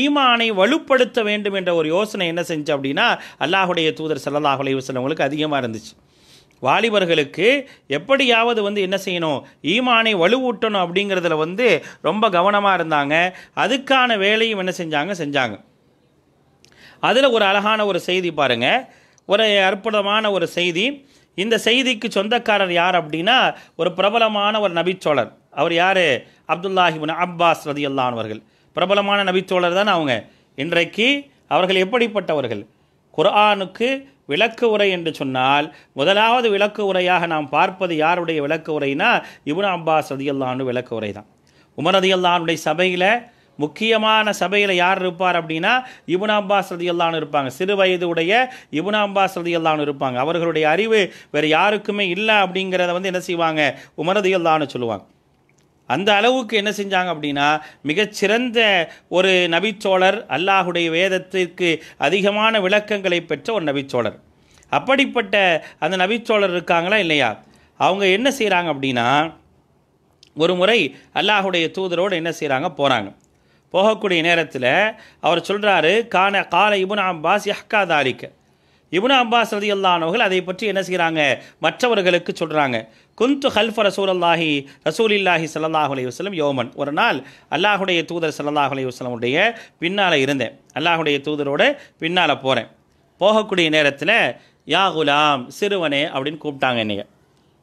ஈமானை வலுப்படுத்த வேண்டும் என்ற ஒரு யோசனை என்ன செஞ்சு அப்படின்னா அல்லாஹுடைய தூதர் செல்லல்லாஹுடைய வசல்லம் அவங்களுக்கு அதிகமாக இருந்துச்சு வாலிபர்களுக்கு எப்படியாவது வந்து என்ன செய்யணும் ஈமானை வலுவூட்டணும் அப்படிங்கிறதுல வந்து ரொம்ப கவனமாக இருந்தாங்க அதுக்கான வேலையும் என்ன செஞ்சாங்க செஞ்சாங்க அதில் ஒரு அழகான ஒரு செய்தி பாருங்கள் ஒரு அற்புதமான ஒரு செய்தி இந்த செய்திக்கு சொந்தக்காரர் யார் அப்படின்னா ஒரு பிரபலமான ஒரு நபிச்சோழர் அவர் யார் அப்துல்லாஹிபுன் அப்பாஸ் ரதி அல்லானவர்கள் பிரபலமான நபிச்சோழர் தான் அவங்க இன்றைக்கு அவர்கள் எப்படிப்பட்டவர்கள் குர்ஆனுக்கு விளக்கு உரை என்று சொன்னால் முதலாவது விளக்கு உரையாக நாம் பார்ப்பது யாருடைய விளக்கு உரைனா இபுன் அப்பாஸ் அல்லான்னு விளக்கு உரை தான் உமர் ரதியல்லானுடைய சபையில் முக்கியமான சபையில் யார் இருப்பார் அப்படின்னா இபுன் அம்பாஸ் ரதியல்லான்னு இருப்பாங்க சிறு வயது உடைய இபுன் அம்பாஸ் ரதியல்லான்னு இருப்பாங்க அவர்களுடைய அறிவு வேறு யாருக்குமே இல்லை அப்படிங்கிறத வந்து என்ன செய்வாங்க உமரதியல்லான்னு சொல்லுவாங்க அந்த அளவுக்கு என்ன செஞ்சாங்க அப்படின்னா மிகச்சிறந்த ஒரு நபிச்சோழர் அல்லாஹுடைய வேதத்திற்கு அதிகமான விளக்கங்களை பெற்ற ஒரு நபிச்சோழர் அப்படிப்பட்ட அந்த நபிச்சோழர் இருக்காங்களா இல்லையா அவங்க என்ன செய்கிறாங்க அப்படின்னா ஒரு முறை அல்லாஹுடைய தூதரோடு என்ன செய்கிறாங்க போகிறாங்க போகக்கூடிய நேரத்தில் அவர் சொல்கிறாரு கான கால இபுன் அம்பாஸ் யஹ்கா தாலிக்கு இபுன் அம்பாஸ் ரதி அல்லானவர்கள் அதை பற்றி என்ன செய்கிறாங்க மற்றவர்களுக்கு சொல்கிறாங்க குந்து ஹல்ஃப் ரசூல் அல்லாஹி ரசூல் இல்லாஹி சல்லாஹ் அலி வஸ்லம் யோமன் ஒரு நாள் அல்லாஹுடைய தூதர் சல்லாஹ் அலி வஸ்லமுடைய பின்னால் இருந்தேன் அல்லாஹுடைய தூதரோட பின்னால் போகிறேன் போகக்கூடிய நேரத்தில் யா குலாம் சிறுவனே அப்படின்னு கூப்பிட்டாங்க என்னைய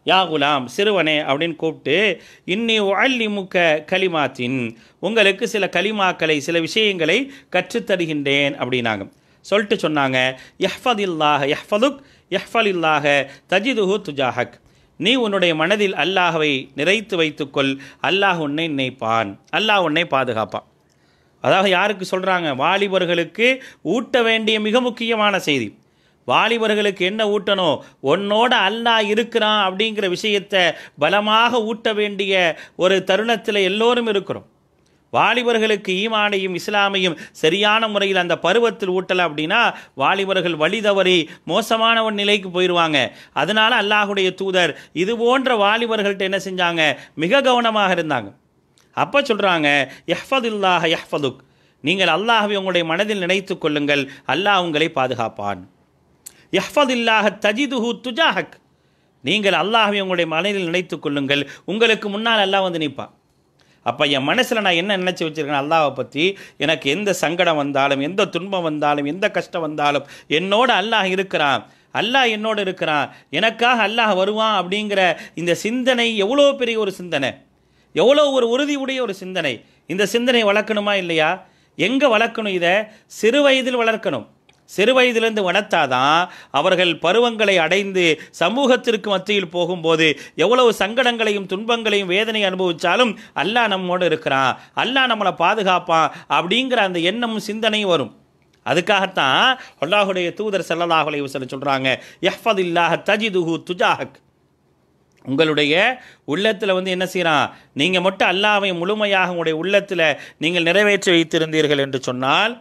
யா குலாம் சிறுவனே அப்படின்னு கூப்பிட்டு இன்னி ஒல்லிமுக்க கலிமாத்தின் உங்களுக்கு சில கலிமாக்களை சில விஷயங்களை கற்றுத்தருகின்றேன் அப்படின்னாங்க சொல்லிட்டு சொன்னாங்க யஹ்ஃபதில்லாஹ யஹ்ஃபதுக் யஹ்ஃபலில்லாக தஜிதுஹு துஜாஹக் நீ உன்னுடைய மனதில் அல்லாஹவை நிறைத்து வைத்துக்கொள் அல்லாஹ் உன்னை நினைப்பான் அல்லாஹ் உன்னை பாதுகாப்பான் அதாவது யாருக்கு சொல்கிறாங்க வாலிபர்களுக்கு ஊட்ட வேண்டிய மிக முக்கியமான செய்தி வாலிபர்களுக்கு என்ன ஊட்டணும் உன்னோட அல்லா இருக்கிறான் அப்படிங்கிற விஷயத்தை பலமாக ஊட்ட வேண்டிய ஒரு தருணத்தில் எல்லோரும் இருக்கிறோம் வாலிபர்களுக்கு ஈமானையும் இஸ்லாமையும் சரியான முறையில் அந்த பருவத்தில் ஊட்டலை அப்படின்னா வாலிபர்கள் வழி தவறி மோசமான ஒரு நிலைக்கு போயிடுவாங்க அதனால் அல்லாஹுடைய தூதர் இது போன்ற வாலிபர்கள்ட்ட என்ன செஞ்சாங்க மிக கவனமாக இருந்தாங்க அப்போ சொல்கிறாங்க எஹ்ஃபதுல்லாஹ எஹ்ஃபதுக் நீங்கள் அல்லாஹவை உங்களுடைய மனதில் நினைத்து கொள்ளுங்கள் அல்லாஹ் உங்களை பாதுகாப்பான் யஹ்ஃபதில்லாக தஜிதுஹு துஜாஹக் நீங்கள் அல்லாஹை உங்களுடைய மனதில் நினைத்து கொள்ளுங்கள் உங்களுக்கு முன்னால் அல்லாஹ் வந்து நிற்பான் அப்போ என் மனசில் நான் என்ன நினச்சி வச்சுருக்கேன் அல்லாவை பற்றி எனக்கு எந்த சங்கடம் வந்தாலும் எந்த துன்பம் வந்தாலும் எந்த கஷ்டம் வந்தாலும் என்னோட அல்லாஹ் இருக்கிறான் அல்லாஹ் என்னோடு இருக்கிறான் எனக்காக அல்லாஹ் வருவான் அப்படிங்கிற இந்த சிந்தனை எவ்வளோ பெரிய ஒரு சிந்தனை எவ்வளோ ஒரு உறுதி உடைய ஒரு சிந்தனை இந்த சிந்தனை வளர்க்கணுமா இல்லையா எங்கே வளர்க்கணும் இதை சிறு வயதில் வளர்க்கணும் சிறுவயதிலிருந்து வளர்த்தாதான் அவர்கள் பருவங்களை அடைந்து சமூகத்திற்கு மத்தியில் போகும்போது எவ்வளவு சங்கடங்களையும் துன்பங்களையும் வேதனை அனுபவித்தாலும் அல்லாஹ் நம்மோடு இருக்கிறான் அல்லாஹ் நம்மளை பாதுகாப்பான் அப்படிங்கிற அந்த எண்ணமும் சிந்தனையும் வரும் அதுக்காகத்தான் அல்லாஹுடைய தூதர் செல்லல்லாஹ் அலைவசன் சொல்கிறாங்க எஃபத் இல்லாஹ தஜிதுஹு துஜாஹக் உங்களுடைய உள்ளத்தில் வந்து என்ன செய்கிறான் நீங்கள் மட்டும் அல்லாவை முழுமையாக உங்களுடைய உள்ளத்தில் நீங்கள் நிறைவேற்றி வைத்திருந்தீர்கள் என்று சொன்னால்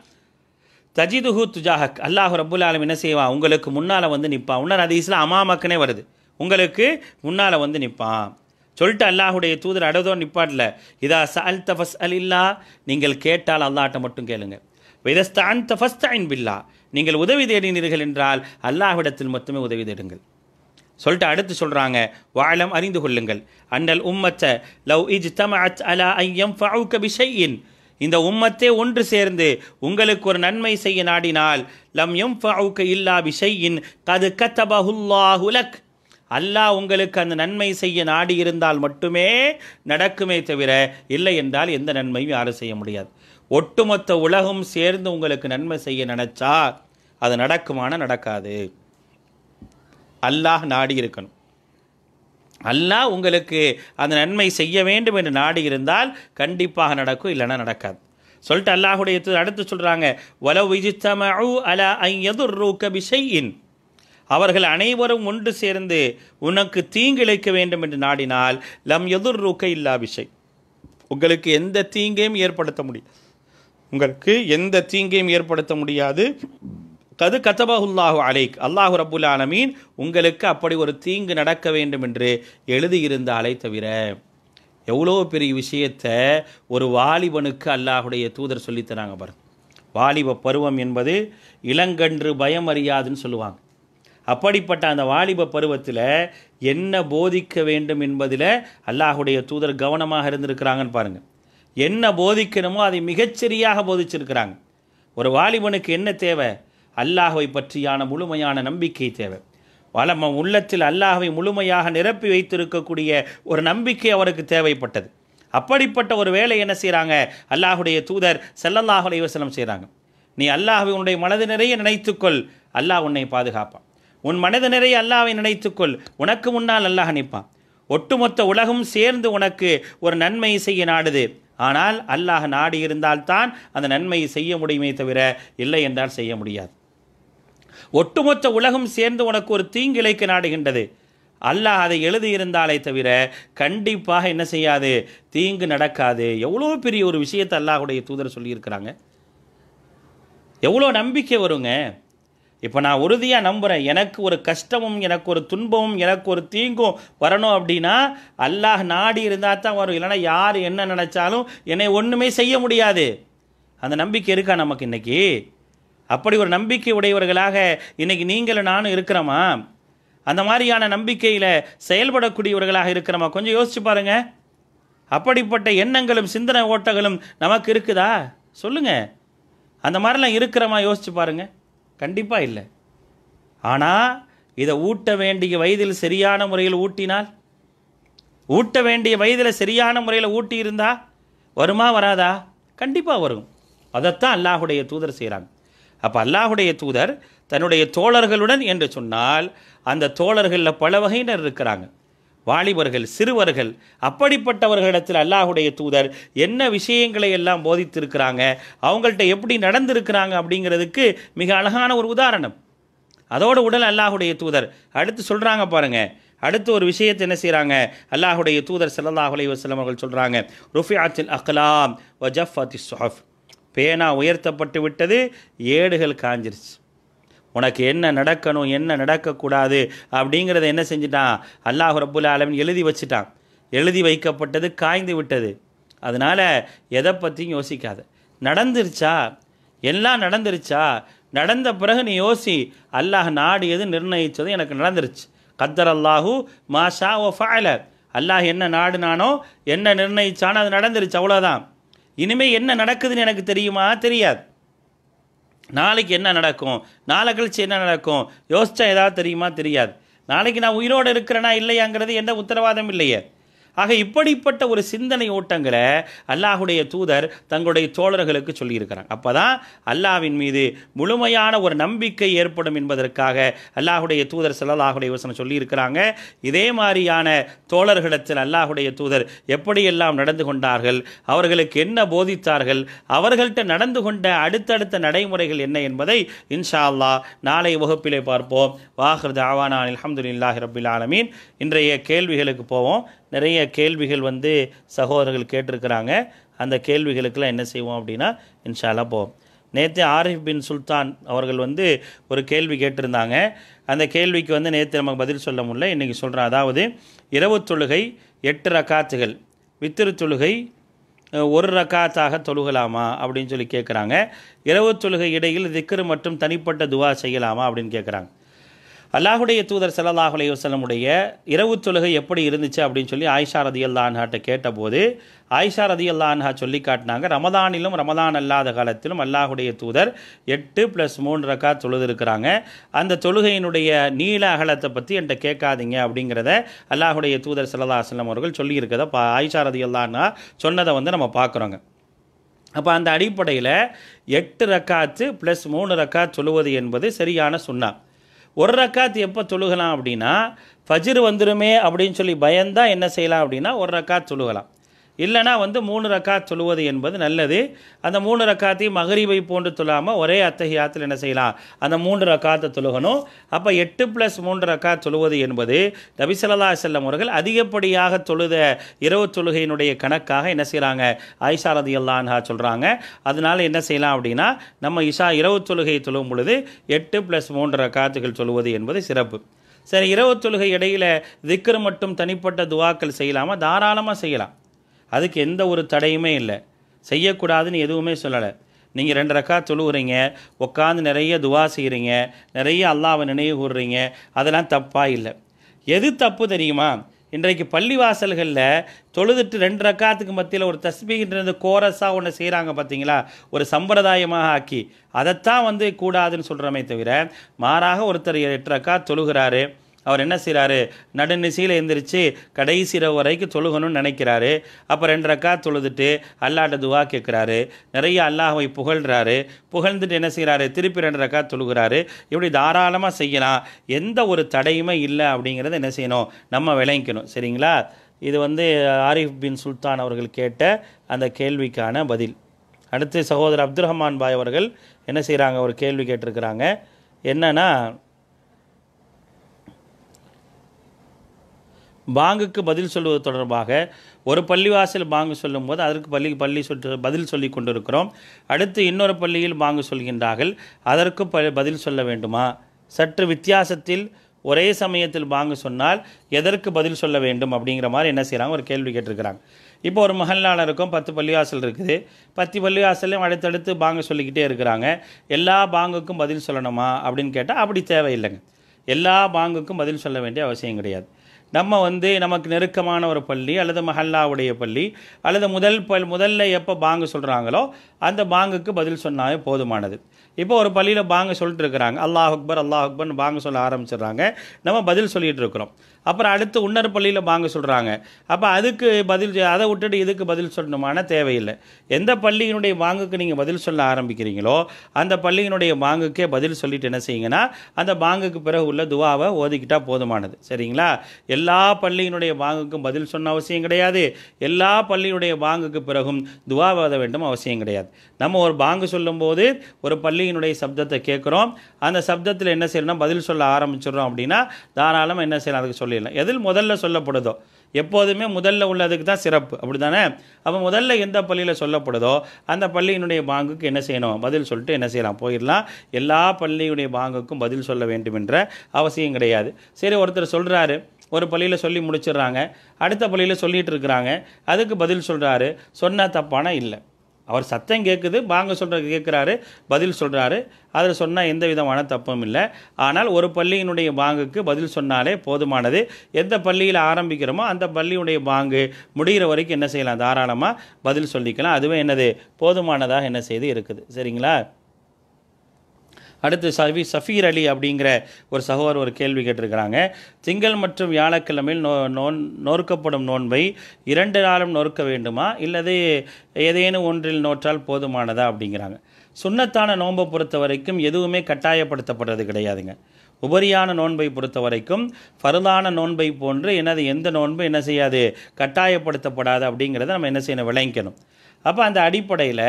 தஜிதுஹு துஜாஹக் அல்லாஹ் ரபுல் ஆலம் என்ன செய்வான் உங்களுக்கு முன்னால் வந்து நிற்பான் உன்னர் அது இஸ்லாம் அமாமக்குனே வருது உங்களுக்கு முன்னால் வந்து நிற்பான் சொல்லிட்டு அல்லாஹுடைய தூதர் அடதோ நிப்பாட்டில் இதா சல் தஃபஸ் அல் இல்லா நீங்கள் கேட்டால் அல்லாட்ட மட்டும் கேளுங்க விதஸ்தான் தஃபஸ்தான் பில்லா நீங்கள் உதவி தேடினீர்கள் என்றால் அல்லாஹ்விடத்தில் மட்டுமே உதவி தேடுங்கள் சொல்லிட்டு அடுத்து சொல்கிறாங்க வாழம் அறிந்து கொள்ளுங்கள் அண்ணல் உம்மச்ச லவ் இஜ் தம அலா ஐயம் ஃபவுக்க பிஷையின் இந்த உம்மத்தே ஒன்று சேர்ந்து உங்களுக்கு ஒரு நன்மை செய்ய நாடினால் லம் எம் ஃபவுக்கு இல்லா விஷையின் கது கத்தபஹுல்லாஹுலக் அல்லாஹ் உங்களுக்கு அந்த நன்மை செய்ய நாடி இருந்தால் மட்டுமே நடக்குமே தவிர இல்லை என்றால் எந்த நன்மையும் யாரும் செய்ய முடியாது ஒட்டுமொத்த உலகம் சேர்ந்து உங்களுக்கு நன்மை செய்ய நினச்சா அது நடக்குமான நடக்காது அல்லாஹ் நாடி இருக்கணும் அல்லாஹ் உங்களுக்கு அந்த நன்மை செய்ய வேண்டும் என்று நாடி இருந்தால் கண்டிப்பாக நடக்கும் இல்லைன்னா நடக்காது சொல்லிட்டு அல்லாஹுடைய அடுத்து சொல்கிறாங்க வலவு இஜித்தமு அலா ஐயதுர் அவர்கள் அனைவரும் ஒன்று சேர்ந்து உனக்கு தீங்கிழைக்க வேண்டும் என்று நாடினால் லம் எதிர் ரூக்க விஷய் உங்களுக்கு எந்த தீங்கையும் ஏற்படுத்த முடியும் உங்களுக்கு எந்த தீங்கையும் ஏற்படுத்த முடியாது கது கதபஹுல்லாஹு அலைக் அல்லாஹு ரபுல் ஆலமீன் உங்களுக்கு அப்படி ஒரு தீங்கு நடக்க வேண்டும் என்று எழுதியிருந்தாலே தவிர எவ்வளோ பெரிய விஷயத்தை ஒரு வாலிபனுக்கு அல்லாஹுடைய தூதர் சொல்லித்தராங்க பாருங்க வாலிப பருவம் என்பது இளங்கன்று பயம் அறியாதுன்னு சொல்லுவாங்க அப்படிப்பட்ட அந்த வாலிப பருவத்தில் என்ன போதிக்க வேண்டும் என்பதில் அல்லாஹுடைய தூதர் கவனமாக இருந்திருக்கிறாங்கன்னு பாருங்கள் என்ன போதிக்கணுமோ அதை மிகச்சரியாக போதிச்சிருக்கிறாங்க ஒரு வாலிபனுக்கு என்ன தேவை அல்லாஹுவை பற்றியான முழுமையான நம்பிக்கை தேவை பல உள்ளத்தில் அல்லாஹுவை முழுமையாக நிரப்பி வைத்திருக்கக்கூடிய ஒரு நம்பிக்கை அவருக்கு தேவைப்பட்டது அப்படிப்பட்ட ஒரு வேலை என்ன செய்கிறாங்க அல்லாஹுடைய தூதர் செல்லல்லாஹுலை விவசனம் செய்கிறாங்க நீ அல்லாஹுவை உன்னுடைய மனது நிறைய நினைத்துக்கொள் அல்லாஹ் உன்னை பாதுகாப்பான் உன் மனது நிறைய அல்லாவை நினைத்துக்கொள் உனக்கு முன்னால் அல்லாஹ் நிற்பான் ஒட்டுமொத்த உலகம் சேர்ந்து உனக்கு ஒரு நன்மை செய்ய நாடுது ஆனால் அல்லாஹ் நாடி இருந்தால்தான் அந்த நன்மையை செய்ய முடியுமே தவிர இல்லை என்றால் செய்ய முடியாது ஒட்டுமொத்த உலகம் சேர்ந்து உனக்கு ஒரு தீங்கிழைக்க நாடுகின்றது அல்லாஹ் அதை எழுதியிருந்தாலே தவிர கண்டிப்பாக என்ன செய்யாது தீங்கு நடக்காது எவ்வளோ பெரிய ஒரு விஷயத்தை அல்லாஹுடைய தூதர் சொல்லியிருக்கிறாங்க எவ்வளோ நம்பிக்கை வருங்க இப்போ நான் உறுதியாக நம்புகிறேன் எனக்கு ஒரு கஷ்டமும் எனக்கு ஒரு துன்பமும் எனக்கு ஒரு தீங்கும் வரணும் அப்படின்னா அல்லாஹ் நாடி இருந்தால் தான் வரும் இல்லைன்னா யார் என்ன நினச்சாலும் என்னை ஒன்றுமே செய்ய முடியாது அந்த நம்பிக்கை இருக்கா நமக்கு இன்றைக்கி அப்படி ஒரு நம்பிக்கை உடையவர்களாக இன்றைக்கி நீங்களும் நானும் இருக்கிறோமா அந்த மாதிரியான நம்பிக்கையில் செயல்படக்கூடியவர்களாக இருக்கிறோமா கொஞ்சம் யோசிச்சு பாருங்கள் அப்படிப்பட்ட எண்ணங்களும் சிந்தனை ஓட்டங்களும் நமக்கு இருக்குதா சொல்லுங்கள் அந்த மாதிரிலாம் இருக்கிறமா யோசிச்சு பாருங்க கண்டிப்பாக இல்லை ஆனால் இதை ஊட்ட வேண்டிய வயதில் சரியான முறையில் ஊட்டினால் ஊட்ட வேண்டிய வயதில் சரியான முறையில் ஊட்டியிருந்தா வருமா வராதா கண்டிப்பாக வரும் அதைத்தான் அல்லாஹுடைய தூதர் செய்கிறாங்க அப்போ அல்லாஹுடைய தூதர் தன்னுடைய தோழர்களுடன் என்று சொன்னால் அந்த தோழர்களில் பல வகையினர் இருக்கிறாங்க வாலிபர்கள் சிறுவர்கள் அப்படிப்பட்டவர்களிடத்தில் அல்லாஹுடைய தூதர் என்ன விஷயங்களை எல்லாம் போதித்திருக்கிறாங்க அவங்கள்ட்ட எப்படி நடந்திருக்கிறாங்க அப்படிங்கிறதுக்கு மிக அழகான ஒரு உதாரணம் அதோடு உடல் அல்லாஹுடைய தூதர் அடுத்து சொல்கிறாங்க பாருங்கள் அடுத்து ஒரு விஷயத்தை என்ன செய்கிறாங்க அல்லாஹுடைய தூதர் சல்லாஹ் அலி வஸ்லம் அவர்கள் சொல்கிறாங்க ருஃபியாத்தில் அக்லாம் வ அத்தி சஹப் பேனா உயர்த்தப்பட்டு விட்டது ஏடுகள் காஞ்சிருச்சு உனக்கு என்ன நடக்கணும் என்ன நடக்கக்கூடாது அப்படிங்கிறத என்ன செஞ்சிட்டான் அல்லாஹ் ரபுல் ஆலமின் எழுதி வச்சுட்டான் எழுதி வைக்கப்பட்டது காய்ந்து விட்டது அதனால் எதை பற்றியும் யோசிக்காத நடந்துருச்சா எல்லாம் நடந்துருச்சா நடந்த பிறகு நீ யோசி அல்லாஹ் நாடு எது நிர்ணயித்தது எனக்கு நடந்துருச்சு கத்தர் அல்லாஹு மாஷா ஓ ஃபாயலர் அல்லாஹ் என்ன நாடுனானோ என்ன நிர்ணயிச்சானோ அது நடந்துருச்சு அவ்வளோதான் இனிமேல் என்ன நடக்குதுன்னு எனக்கு தெரியுமா தெரியாது நாளைக்கு என்ன நடக்கும் நாளை கழிச்சு என்ன நடக்கும் யோசித்தா ஏதாவது தெரியுமா தெரியாது நாளைக்கு நான் உயிரோடு இருக்கிறேனா இல்லையாங்கிறது எந்த உத்தரவாதம் இல்லையே ஆக இப்படிப்பட்ட ஒரு சிந்தனை ஓட்டங்களை அல்லாஹுடைய தூதர் தங்களுடைய தோழர்களுக்கு சொல்லியிருக்கிறாங்க அப்போ தான் அல்லாவின் மீது முழுமையான ஒரு நம்பிக்கை ஏற்படும் என்பதற்காக அல்லாஹுடைய தூதர் செல்லலாஹுடைய யோசனை சொல்லியிருக்கிறாங்க இதே மாதிரியான தோழர்களிடத்தில் அல்லாஹுடைய தூதர் எப்படியெல்லாம் நடந்து கொண்டார்கள் அவர்களுக்கு என்ன போதித்தார்கள் அவர்கள்ட்ட நடந்து கொண்ட அடுத்தடுத்த நடைமுறைகள் என்ன என்பதை இன்ஷா அல்லா நாளை வகுப்பிலே பார்ப்போம் வாஹர் தாவானா அலமதுல்லாஹி ரபில் ஆலமீன் இன்றைய கேள்விகளுக்கு போவோம் நிறைய கேள்விகள் வந்து சகோதரர்கள் கேட்டிருக்கிறாங்க அந்த கேள்விகளுக்கெல்லாம் என்ன செய்வோம் அப்படின்னா இன்ஷாலா போவோம் நேற்று ஆரிஃப் பின் சுல்தான் அவர்கள் வந்து ஒரு கேள்வி கேட்டிருந்தாங்க அந்த கேள்விக்கு வந்து நேற்று நமக்கு பதில் சொல்ல முடியல இன்றைக்கி சொல்கிறேன் அதாவது இரவு தொழுகை எட்டு ரக்காத்துகள் வித்திரு தொழுகை ஒரு ரக்காத்தாக தொழுகலாமா அப்படின்னு சொல்லி கேட்குறாங்க இரவு தொழுகை இடையில் திக்கரு மற்றும் தனிப்பட்ட துவா செய்யலாமா அப்படின்னு கேட்குறாங்க அல்லாஹுடைய தூதர் சல்லாஹ் செல்லமுடைய இரவு தொழுகை எப்படி இருந்துச்சு அப்படின்னு சொல்லி ஆயிஷா ரதி அல்லான்ஹாட்ட கேட்டபோது ஆயிஷா ரதி அல்லான்ஹா சொல்லி காட்டினாங்க ரமதானிலும் ரமதான் அல்லாத காலத்திலும் அல்லாஹுடைய தூதர் எட்டு ப்ளஸ் மூன்று ரக்கா தொழுதுருக்கிறாங்க அந்த தொழுகையினுடைய நீள அகலத்தை பற்றி என்கிட்ட கேட்காதீங்க அப்படிங்கிறத அல்லாஹுடைய தூதர் செல்லல்லா செல்லம் அவர்கள் சொல்லியிருக்கிறத பா ஆயிஷா ரதி அல்லான்னா சொன்னதை வந்து நம்ம பார்க்குறோங்க அப்போ அந்த அடிப்படையில் எட்டு ரக்காத்து ப்ளஸ் மூணு ரக்கா சொல்லுவது என்பது சரியான சுண்ணா ஒரு ரக்காத் எப்போ தொழுகலாம் அப்படின்னா ஃபஜிர் வந்துருமே அப்படின்னு சொல்லி பயந்தால் என்ன செய்யலாம் அப்படின்னா ஒரு ரக்காத் தொழுகலாம் இல்லைனா வந்து மூணு ரக்காத் சொல்லுவது என்பது நல்லது அந்த மூணு ரக்காத்தையும் மகரிவை போன்று சொல்லாமல் ஒரே அத்தகையாத்தில் என்ன செய்யலாம் அந்த மூன்று ரக்காத்தை தொழுகணும் அப்போ எட்டு ப்ளஸ் மூன்று ரக்காத் சொல்லுவது என்பது நபிசல்லா செல்லம் அவர்கள் அதிகப்படியாக தொழுத இரவு தொழுகையினுடைய கணக்காக என்ன செய்கிறாங்க ஐசாரதி அல்லான்ஹா சொல்கிறாங்க அதனால் என்ன செய்யலாம் அப்படின்னா நம்ம இஷா இரவு தொழுகையை சொல்லும் பொழுது எட்டு ப்ளஸ் மூன்று ரக்காத்துகள் சொல்லுவது என்பது சிறப்பு சரி இரவு தொழுகை இடையில் திக்ரு மட்டும் தனிப்பட்ட துவாக்கள் செய்யலாமா தாராளமாக செய்யலாம் அதுக்கு எந்த ஒரு தடையுமே இல்லை செய்யக்கூடாதுன்னு எதுவுமே சொல்லலை நீங்கள் ரெண்டு ரக்கா தொழுவுறீங்க உட்காந்து நிறைய துவா செய்கிறீங்க நிறைய அல்லாவை நினைவு கூடுறீங்க அதெல்லாம் தப்பாக இல்லை எது தப்பு தெரியுமா இன்றைக்கு பள்ளிவாசல்களில் தொழுதுட்டு ரெண்டு ரக்காத்துக்கு மத்தியில் ஒரு தஸ்பீன்றது கோரஸாக ஒன்று செய்கிறாங்க பார்த்தீங்களா ஒரு சம்பிரதாயமாக ஆக்கி அதைத்தான் வந்து கூடாதுன்னு சொல்கிறோமே தவிர மாறாக ஒருத்தர் எட்டு ரக்கா தொழுகிறாரு அவர் என்ன செய்கிறாரு நடுநிசையில் எழுந்திரிச்சு கடைசி இரவு வரைக்கும் தொழுகணும்னு நினைக்கிறாரு அப்போ ரெண்டு ரக்கா தொழுதுட்டு அல்லாட்ட துவா கேட்குறாரு நிறைய அல்லாஹை புகழ்கிறாரு புகழ்ந்துட்டு என்ன செய்கிறாரு திருப்பி ரெண்டு ரக்கா தொழுகிறாரு இப்படி தாராளமாக செய்யலாம் எந்த ஒரு தடையுமே இல்லை அப்படிங்கிறத என்ன செய்யணும் நம்ம விளங்கிக்கணும் சரிங்களா இது வந்து ஆரிஃப் பின் சுல்தான் அவர்கள் கேட்ட அந்த கேள்விக்கான பதில் அடுத்து சகோதரர் அப்துல் ரஹ்மான் பாய் அவர்கள் என்ன செய்கிறாங்க ஒரு கேள்வி கேட்டிருக்கிறாங்க என்னென்னா பாங்குக்கு பதில் சொல்வது தொடர்பாக ஒரு பள்ளிவாசல் பாங்கு சொல்லும்போது அதற்கு பள்ளி பள்ளி சொல் பதில் சொல்லி கொண்டிருக்கிறோம் அடுத்து இன்னொரு பள்ளியில் பாங்கு சொல்கின்றார்கள் அதற்கு ப பதில் சொல்ல வேண்டுமா சற்று வித்தியாசத்தில் ஒரே சமயத்தில் பாங்கு சொன்னால் எதற்கு பதில் சொல்ல வேண்டும் அப்படிங்கிற மாதிரி என்ன செய்கிறாங்க ஒரு கேள்வி கேட்டிருக்கிறாங்க இப்போ ஒரு மகள் இருக்கும் பத்து பள்ளிவாசல் இருக்குது பத்து பள்ளிவாசலையும் அடுத்தடுத்து பாங்கு சொல்லிக்கிட்டே இருக்கிறாங்க எல்லா பாங்குக்கும் பதில் சொல்லணுமா அப்படின்னு கேட்டால் அப்படி தேவையில்லைங்க எல்லா பாங்குக்கும் பதில் சொல்ல வேண்டிய அவசியம் கிடையாது நம்ம வந்து நமக்கு நெருக்கமான ஒரு பள்ளி அல்லது மஹல்லாவுடைய பள்ளி அல்லது முதல் பல் முதல்ல எப்போ பாங்கு சொல்கிறாங்களோ அந்த பாங்குக்கு பதில் சொன்னாவே போதுமானது இப்போ ஒரு பள்ளியில் பாங்கு சொல்லிட்டு இருக்கிறாங்க அல்லாஹ் அக்பர் அல்லாஹ் அக்பர்னு பாங்கு சொல்ல ஆரம்பிச்சிடுறாங்க நம்ம பதில் சொல்லிகிட்டு இருக்கிறோம் அப்புறம் அடுத்து உன்னர் பள்ளியில் வாங்க சொல்கிறாங்க அப்போ அதுக்கு பதில் அதை விட்டுட்டு இதுக்கு பதில் சொல்லணுமான தேவையில்லை எந்த பள்ளியினுடைய வாங்குக்கு நீங்கள் பதில் சொல்ல ஆரம்பிக்கிறீங்களோ அந்த பள்ளியினுடைய வாங்குக்கே பதில் சொல்லிட்டு என்ன செய்யுங்கன்னா அந்த வாங்குக்கு பிறகு உள்ள துவாவை ஓதிக்கிட்டால் போதுமானது சரிங்களா எல்லா பள்ளியினுடைய வாங்குக்கும் பதில் சொன்ன அவசியம் கிடையாது எல்லா பள்ளியினுடைய வாங்குக்கு பிறகும் துவா வத வேண்டும் அவசியம் கிடையாது நம்ம ஒரு பாங்கு சொல்லும்போது ஒரு பள்ளியினுடைய சப்தத்தை கேட்குறோம் அந்த சப்தத்தில் என்ன செய்யணும்னா பதில் சொல்ல ஆரம்பிச்சிடுறோம் அப்படின்னா தாராளமாக என்ன செய்யலாம் அதுக்கு சொல்ல சொல்லிடலாம் எதில் முதல்ல சொல்லப்படுதோ எப்போதுமே முதல்ல உள்ளதுக்கு தான் சிறப்பு அப்படி தானே அப்போ முதல்ல எந்த பள்ளியில் சொல்லப்படுதோ அந்த பள்ளியினுடைய பாங்குக்கு என்ன செய்யணும் பதில் சொல்லிட்டு என்ன செய்யலாம் போயிடலாம் எல்லா பள்ளியுடைய பாங்குக்கும் பதில் சொல்ல வேண்டும் என்ற அவசியம் கிடையாது சரி ஒருத்தர் சொல்கிறாரு ஒரு பள்ளியில் சொல்லி முடிச்சிடுறாங்க அடுத்த பள்ளியில் சொல்லிகிட்டு இருக்கிறாங்க அதுக்கு பதில் சொல்கிறாரு சொன்னால் தப்பான இல்லை அவர் சத்தம் கேட்குது பாங்க சொல்கிற கேட்குறாரு பதில் சொல்கிறாரு அதில் சொன்னால் எந்த விதமான தப்பும் இல்லை ஆனால் ஒரு பள்ளியினுடைய பாங்குக்கு பதில் சொன்னாலே போதுமானது எந்த பள்ளியில் ஆரம்பிக்கிறோமோ அந்த பள்ளியுடைய பாங்கு முடிகிற வரைக்கும் என்ன செய்யலாம் தாராளமாக பதில் சொல்லிக்கலாம் அதுவே என்னது போதுமானதாக என்ன செய்து இருக்குது சரிங்களா அடுத்து சவி சஃபீர் அலி அப்படிங்கிற ஒரு சகோதரர் ஒரு கேள்வி கேட்டிருக்கிறாங்க திங்கள் மற்றும் வியாழக்கிழமையில் நோ நோன் நோர்க்கப்படும் நோன்பை இரண்டு நாளும் நோர்க்க வேண்டுமா இல்லது ஏதேனும் ஒன்றில் நோற்றால் போதுமானதா அப்படிங்கிறாங்க சுண்ணத்தான நோன்பை பொறுத்த வரைக்கும் எதுவுமே கட்டாயப்படுத்தப்படுறது கிடையாதுங்க உபரியான நோன்பை பொறுத்த வரைக்கும் பருதான நோன்பை போன்று என்னது எந்த நோன்பு என்ன செய்யாது கட்டாயப்படுத்தப்படாது அப்படிங்கிறத நம்ம என்ன செய்யணும் விளங்கிக்கணும் அப்போ அந்த அடிப்படையில்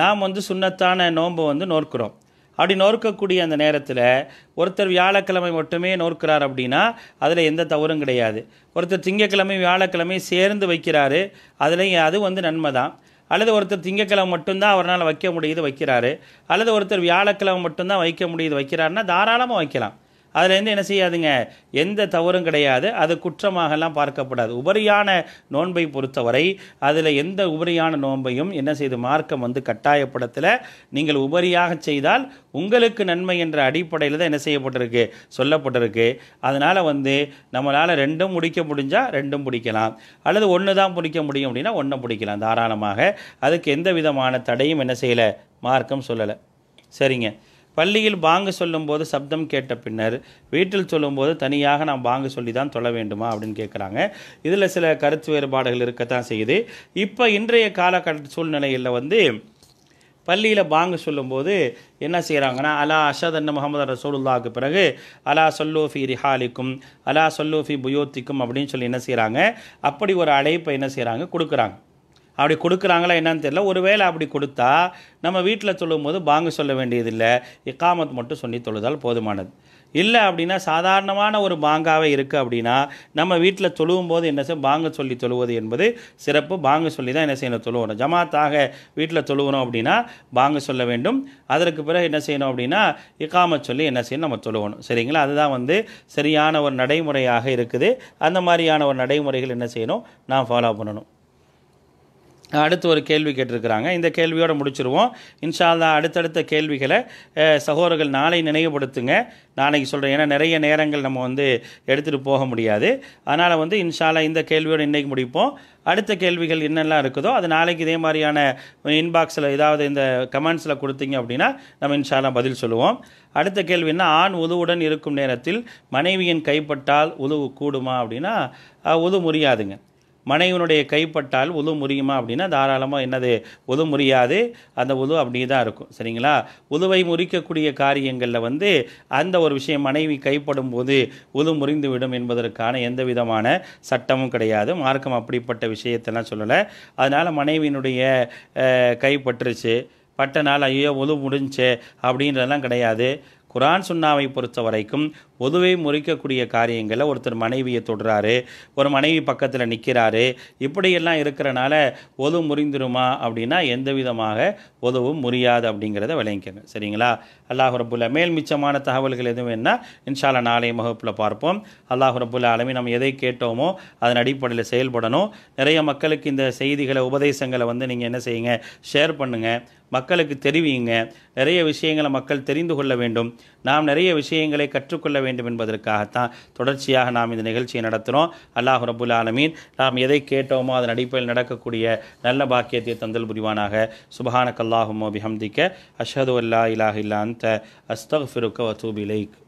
நாம் வந்து சுண்ணத்தான நோன்பை வந்து நோற்கிறோம் அப்படி நோற்கக்கூடிய அந்த நேரத்தில் ஒருத்தர் வியாழக்கிழமை மட்டுமே நோற்கிறார் அப்படின்னா அதில் எந்த தவறும் கிடையாது ஒருத்தர் திங்கக்கிழமை வியாழக்கிழமை சேர்ந்து வைக்கிறாரு அதில் அது வந்து நன்மை தான் அல்லது ஒருத்தர் திங்கக்கிழமை மட்டும்தான் அவரால் வைக்க முடியுது வைக்கிறாரு அல்லது ஒருத்தர் வியாழக்கிழமை மட்டும்தான் வைக்க முடியுது வைக்கிறாருன்னா தாராளமாக வைக்கலாம் அதுலேருந்து என்ன செய்யாதுங்க எந்த தவறும் கிடையாது அது குற்றமாகலாம் பார்க்கப்படாது உபரியான நோன்பை பொறுத்தவரை அதில் எந்த உபரியான நோன்பையும் என்ன செய்து மார்க்கம் வந்து கட்டாயப்படத்தில் நீங்கள் உபரியாக செய்தால் உங்களுக்கு நன்மை என்ற அடிப்படையில் தான் என்ன செய்யப்பட்டிருக்கு சொல்லப்பட்டிருக்கு அதனால் வந்து நம்மளால் ரெண்டும் முடிக்க முடிஞ்சால் ரெண்டும் பிடிக்கலாம் அல்லது ஒன்று தான் பிடிக்க முடியும் அப்படின்னா ஒன்றை பிடிக்கலாம் தாராளமாக அதுக்கு எந்த விதமான தடையும் என்ன செய்யலை மார்க்கம் சொல்லலை சரிங்க பள்ளியில் பாங்கு சொல்லும்போது சப்தம் கேட்ட பின்னர் வீட்டில் சொல்லும்போது தனியாக நாம் பாங்கு சொல்லி தான் தொழ வேண்டுமா அப்படின்னு கேட்குறாங்க இதில் சில கருத்து வேறுபாடுகள் இருக்கத்தான் செய்யுது இப்போ இன்றைய காலகட்ட சூழ்நிலையில் வந்து பள்ளியில் பாங்கு சொல்லும்போது என்ன செய்கிறாங்கன்னா அலா அஷத் அண்ண முகமது ரசூலுல்லாவுக்கு பிறகு அலா சொல்லோஃபி ரிஹாலிக்கும் அலா சொல்லோஃபி புயோத்திக்கும் அப்படின்னு சொல்லி என்ன செய்கிறாங்க அப்படி ஒரு அழைப்பை என்ன செய்கிறாங்க கொடுக்குறாங்க அப்படி கொடுக்குறாங்களா என்னன்னு தெரியல ஒருவேளை அப்படி கொடுத்தா நம்ம வீட்டில் சொல்லும்போது பாங்கு சொல்ல வேண்டியதில்லை இக்காமத் மட்டும் சொல்லி தொழுதால் போதுமானது இல்லை அப்படின்னா சாதாரணமான ஒரு பாங்காகவே இருக்குது அப்படின்னா நம்ம வீட்டில் தொழுவும் போது என்ன செய்ய பாங்க சொல்லி தொழுவது என்பது சிறப்பு பாங்கு சொல்லி தான் என்ன செய்யணும் தொழுவணும் ஜமாத்தாக வீட்டில் தொழுவணும் அப்படின்னா பாங்க சொல்ல வேண்டும் அதற்கு பிறகு என்ன செய்யணும் அப்படின்னா இக்காம சொல்லி என்ன செய்யணும் நம்ம தொழுவணும் சரிங்களா அதுதான் வந்து சரியான ஒரு நடைமுறையாக இருக்குது அந்த மாதிரியான ஒரு நடைமுறைகள் என்ன செய்யணும் நான் ஃபாலோ பண்ணணும் அடுத்து ஒரு கேள்வி கேட்டிருக்கிறாங்க இந்த கேள்வியோடு முடிச்சிருவோம் இன்ஷால்லா அடுத்தடுத்த கேள்விகளை சகோதரர்கள் நாளை நினைவுபடுத்துங்க நாளைக்கு சொல்கிறேன் ஏன்னா நிறைய நேரங்கள் நம்ம வந்து எடுத்துகிட்டு போக முடியாது அதனால் வந்து இன்ஷால்லா இந்த கேள்வியோடு இன்றைக்கு முடிப்போம் அடுத்த கேள்விகள் என்னெல்லாம் இருக்குதோ அது நாளைக்கு இதே மாதிரியான இன்பாக்ஸில் ஏதாவது இந்த கமெண்ட்ஸில் கொடுத்தீங்க அப்படின்னா நம்ம இன்ஷால்லா பதில் சொல்லுவோம் அடுத்த கேள்வின்னா ஆண் உதவுடன் இருக்கும் நேரத்தில் மனைவியின் கைப்பட்டால் உதவு கூடுமா அப்படின்னா உதவு முடியாதுங்க மனைவனுடைய கைப்பட்டால் உது முறியுமா அப்படின்னா தாராளமாக என்னது உது முறியாது அந்த உது அப்படியே தான் இருக்கும் சரிங்களா உதுவை முறிக்கக்கூடிய காரியங்களில் வந்து அந்த ஒரு விஷயம் மனைவி கைப்படும் போது உது முறிந்துவிடும் என்பதற்கான எந்த விதமான சட்டமும் கிடையாது மார்க்கம் அப்படிப்பட்ட விஷயத்தெல்லாம் சொல்லலை அதனால் மனைவியினுடைய கைப்பற்றுச்சு பட்டனால் ஐயோ உது முடிஞ்சு அப்படின்றதெல்லாம் கிடையாது குரான் சுண்ணாவை பொறுத்த வரைக்கும் பொதுவை முறிக்கக்கூடிய காரியங்களை ஒருத்தர் மனைவியை தொடுறாரு ஒரு மனைவி பக்கத்தில் நிற்கிறாரு இப்படியெல்லாம் இருக்கிறனால ஒது முறிந்துருமா அப்படின்னா எந்த விதமாக ஒதுவும் முறியாது அப்படிங்கிறத விளங்கிக்கங்க சரிங்களா அல்லாஹுரப்புல மேல் மிச்சமான தகவல்கள் எதுவும் என்ன இன்ஷால நாளைய முகப்பில் பார்ப்போம் அல்லாஹுரப்புல ரபுல்லா நம்ம எதை கேட்டோமோ அதன் அடிப்படையில் செயல்படணும் நிறைய மக்களுக்கு இந்த செய்திகளை உபதேசங்களை வந்து நீங்கள் என்ன செய்யுங்க ஷேர் பண்ணுங்கள் மக்களுக்கு தெரிவிங்க நிறைய விஷயங்களை மக்கள் தெரிந்து கொள்ள வேண்டும் நாம் நிறைய விஷயங்களை கற்றுக்கொள்ள வேண்டும் என்பதற்காகத்தான் தொடர்ச்சியாக நாம் இந்த நிகழ்ச்சியை நடத்துகிறோம் அல்லாஹ் ரபுல் ஆலமீன் நாம் எதை கேட்டோமோ அதன் அடிப்படையில் நடக்கக்கூடிய நல்ல பாக்கியத்தை தந்தல் புரிவானாக கல்லாஹு மோபி ஹம்திக்க அஷது அல்லா இலாஹ் இல்லா அந்த அஸ்தக் ஃபிருக்க வசூபிலைக்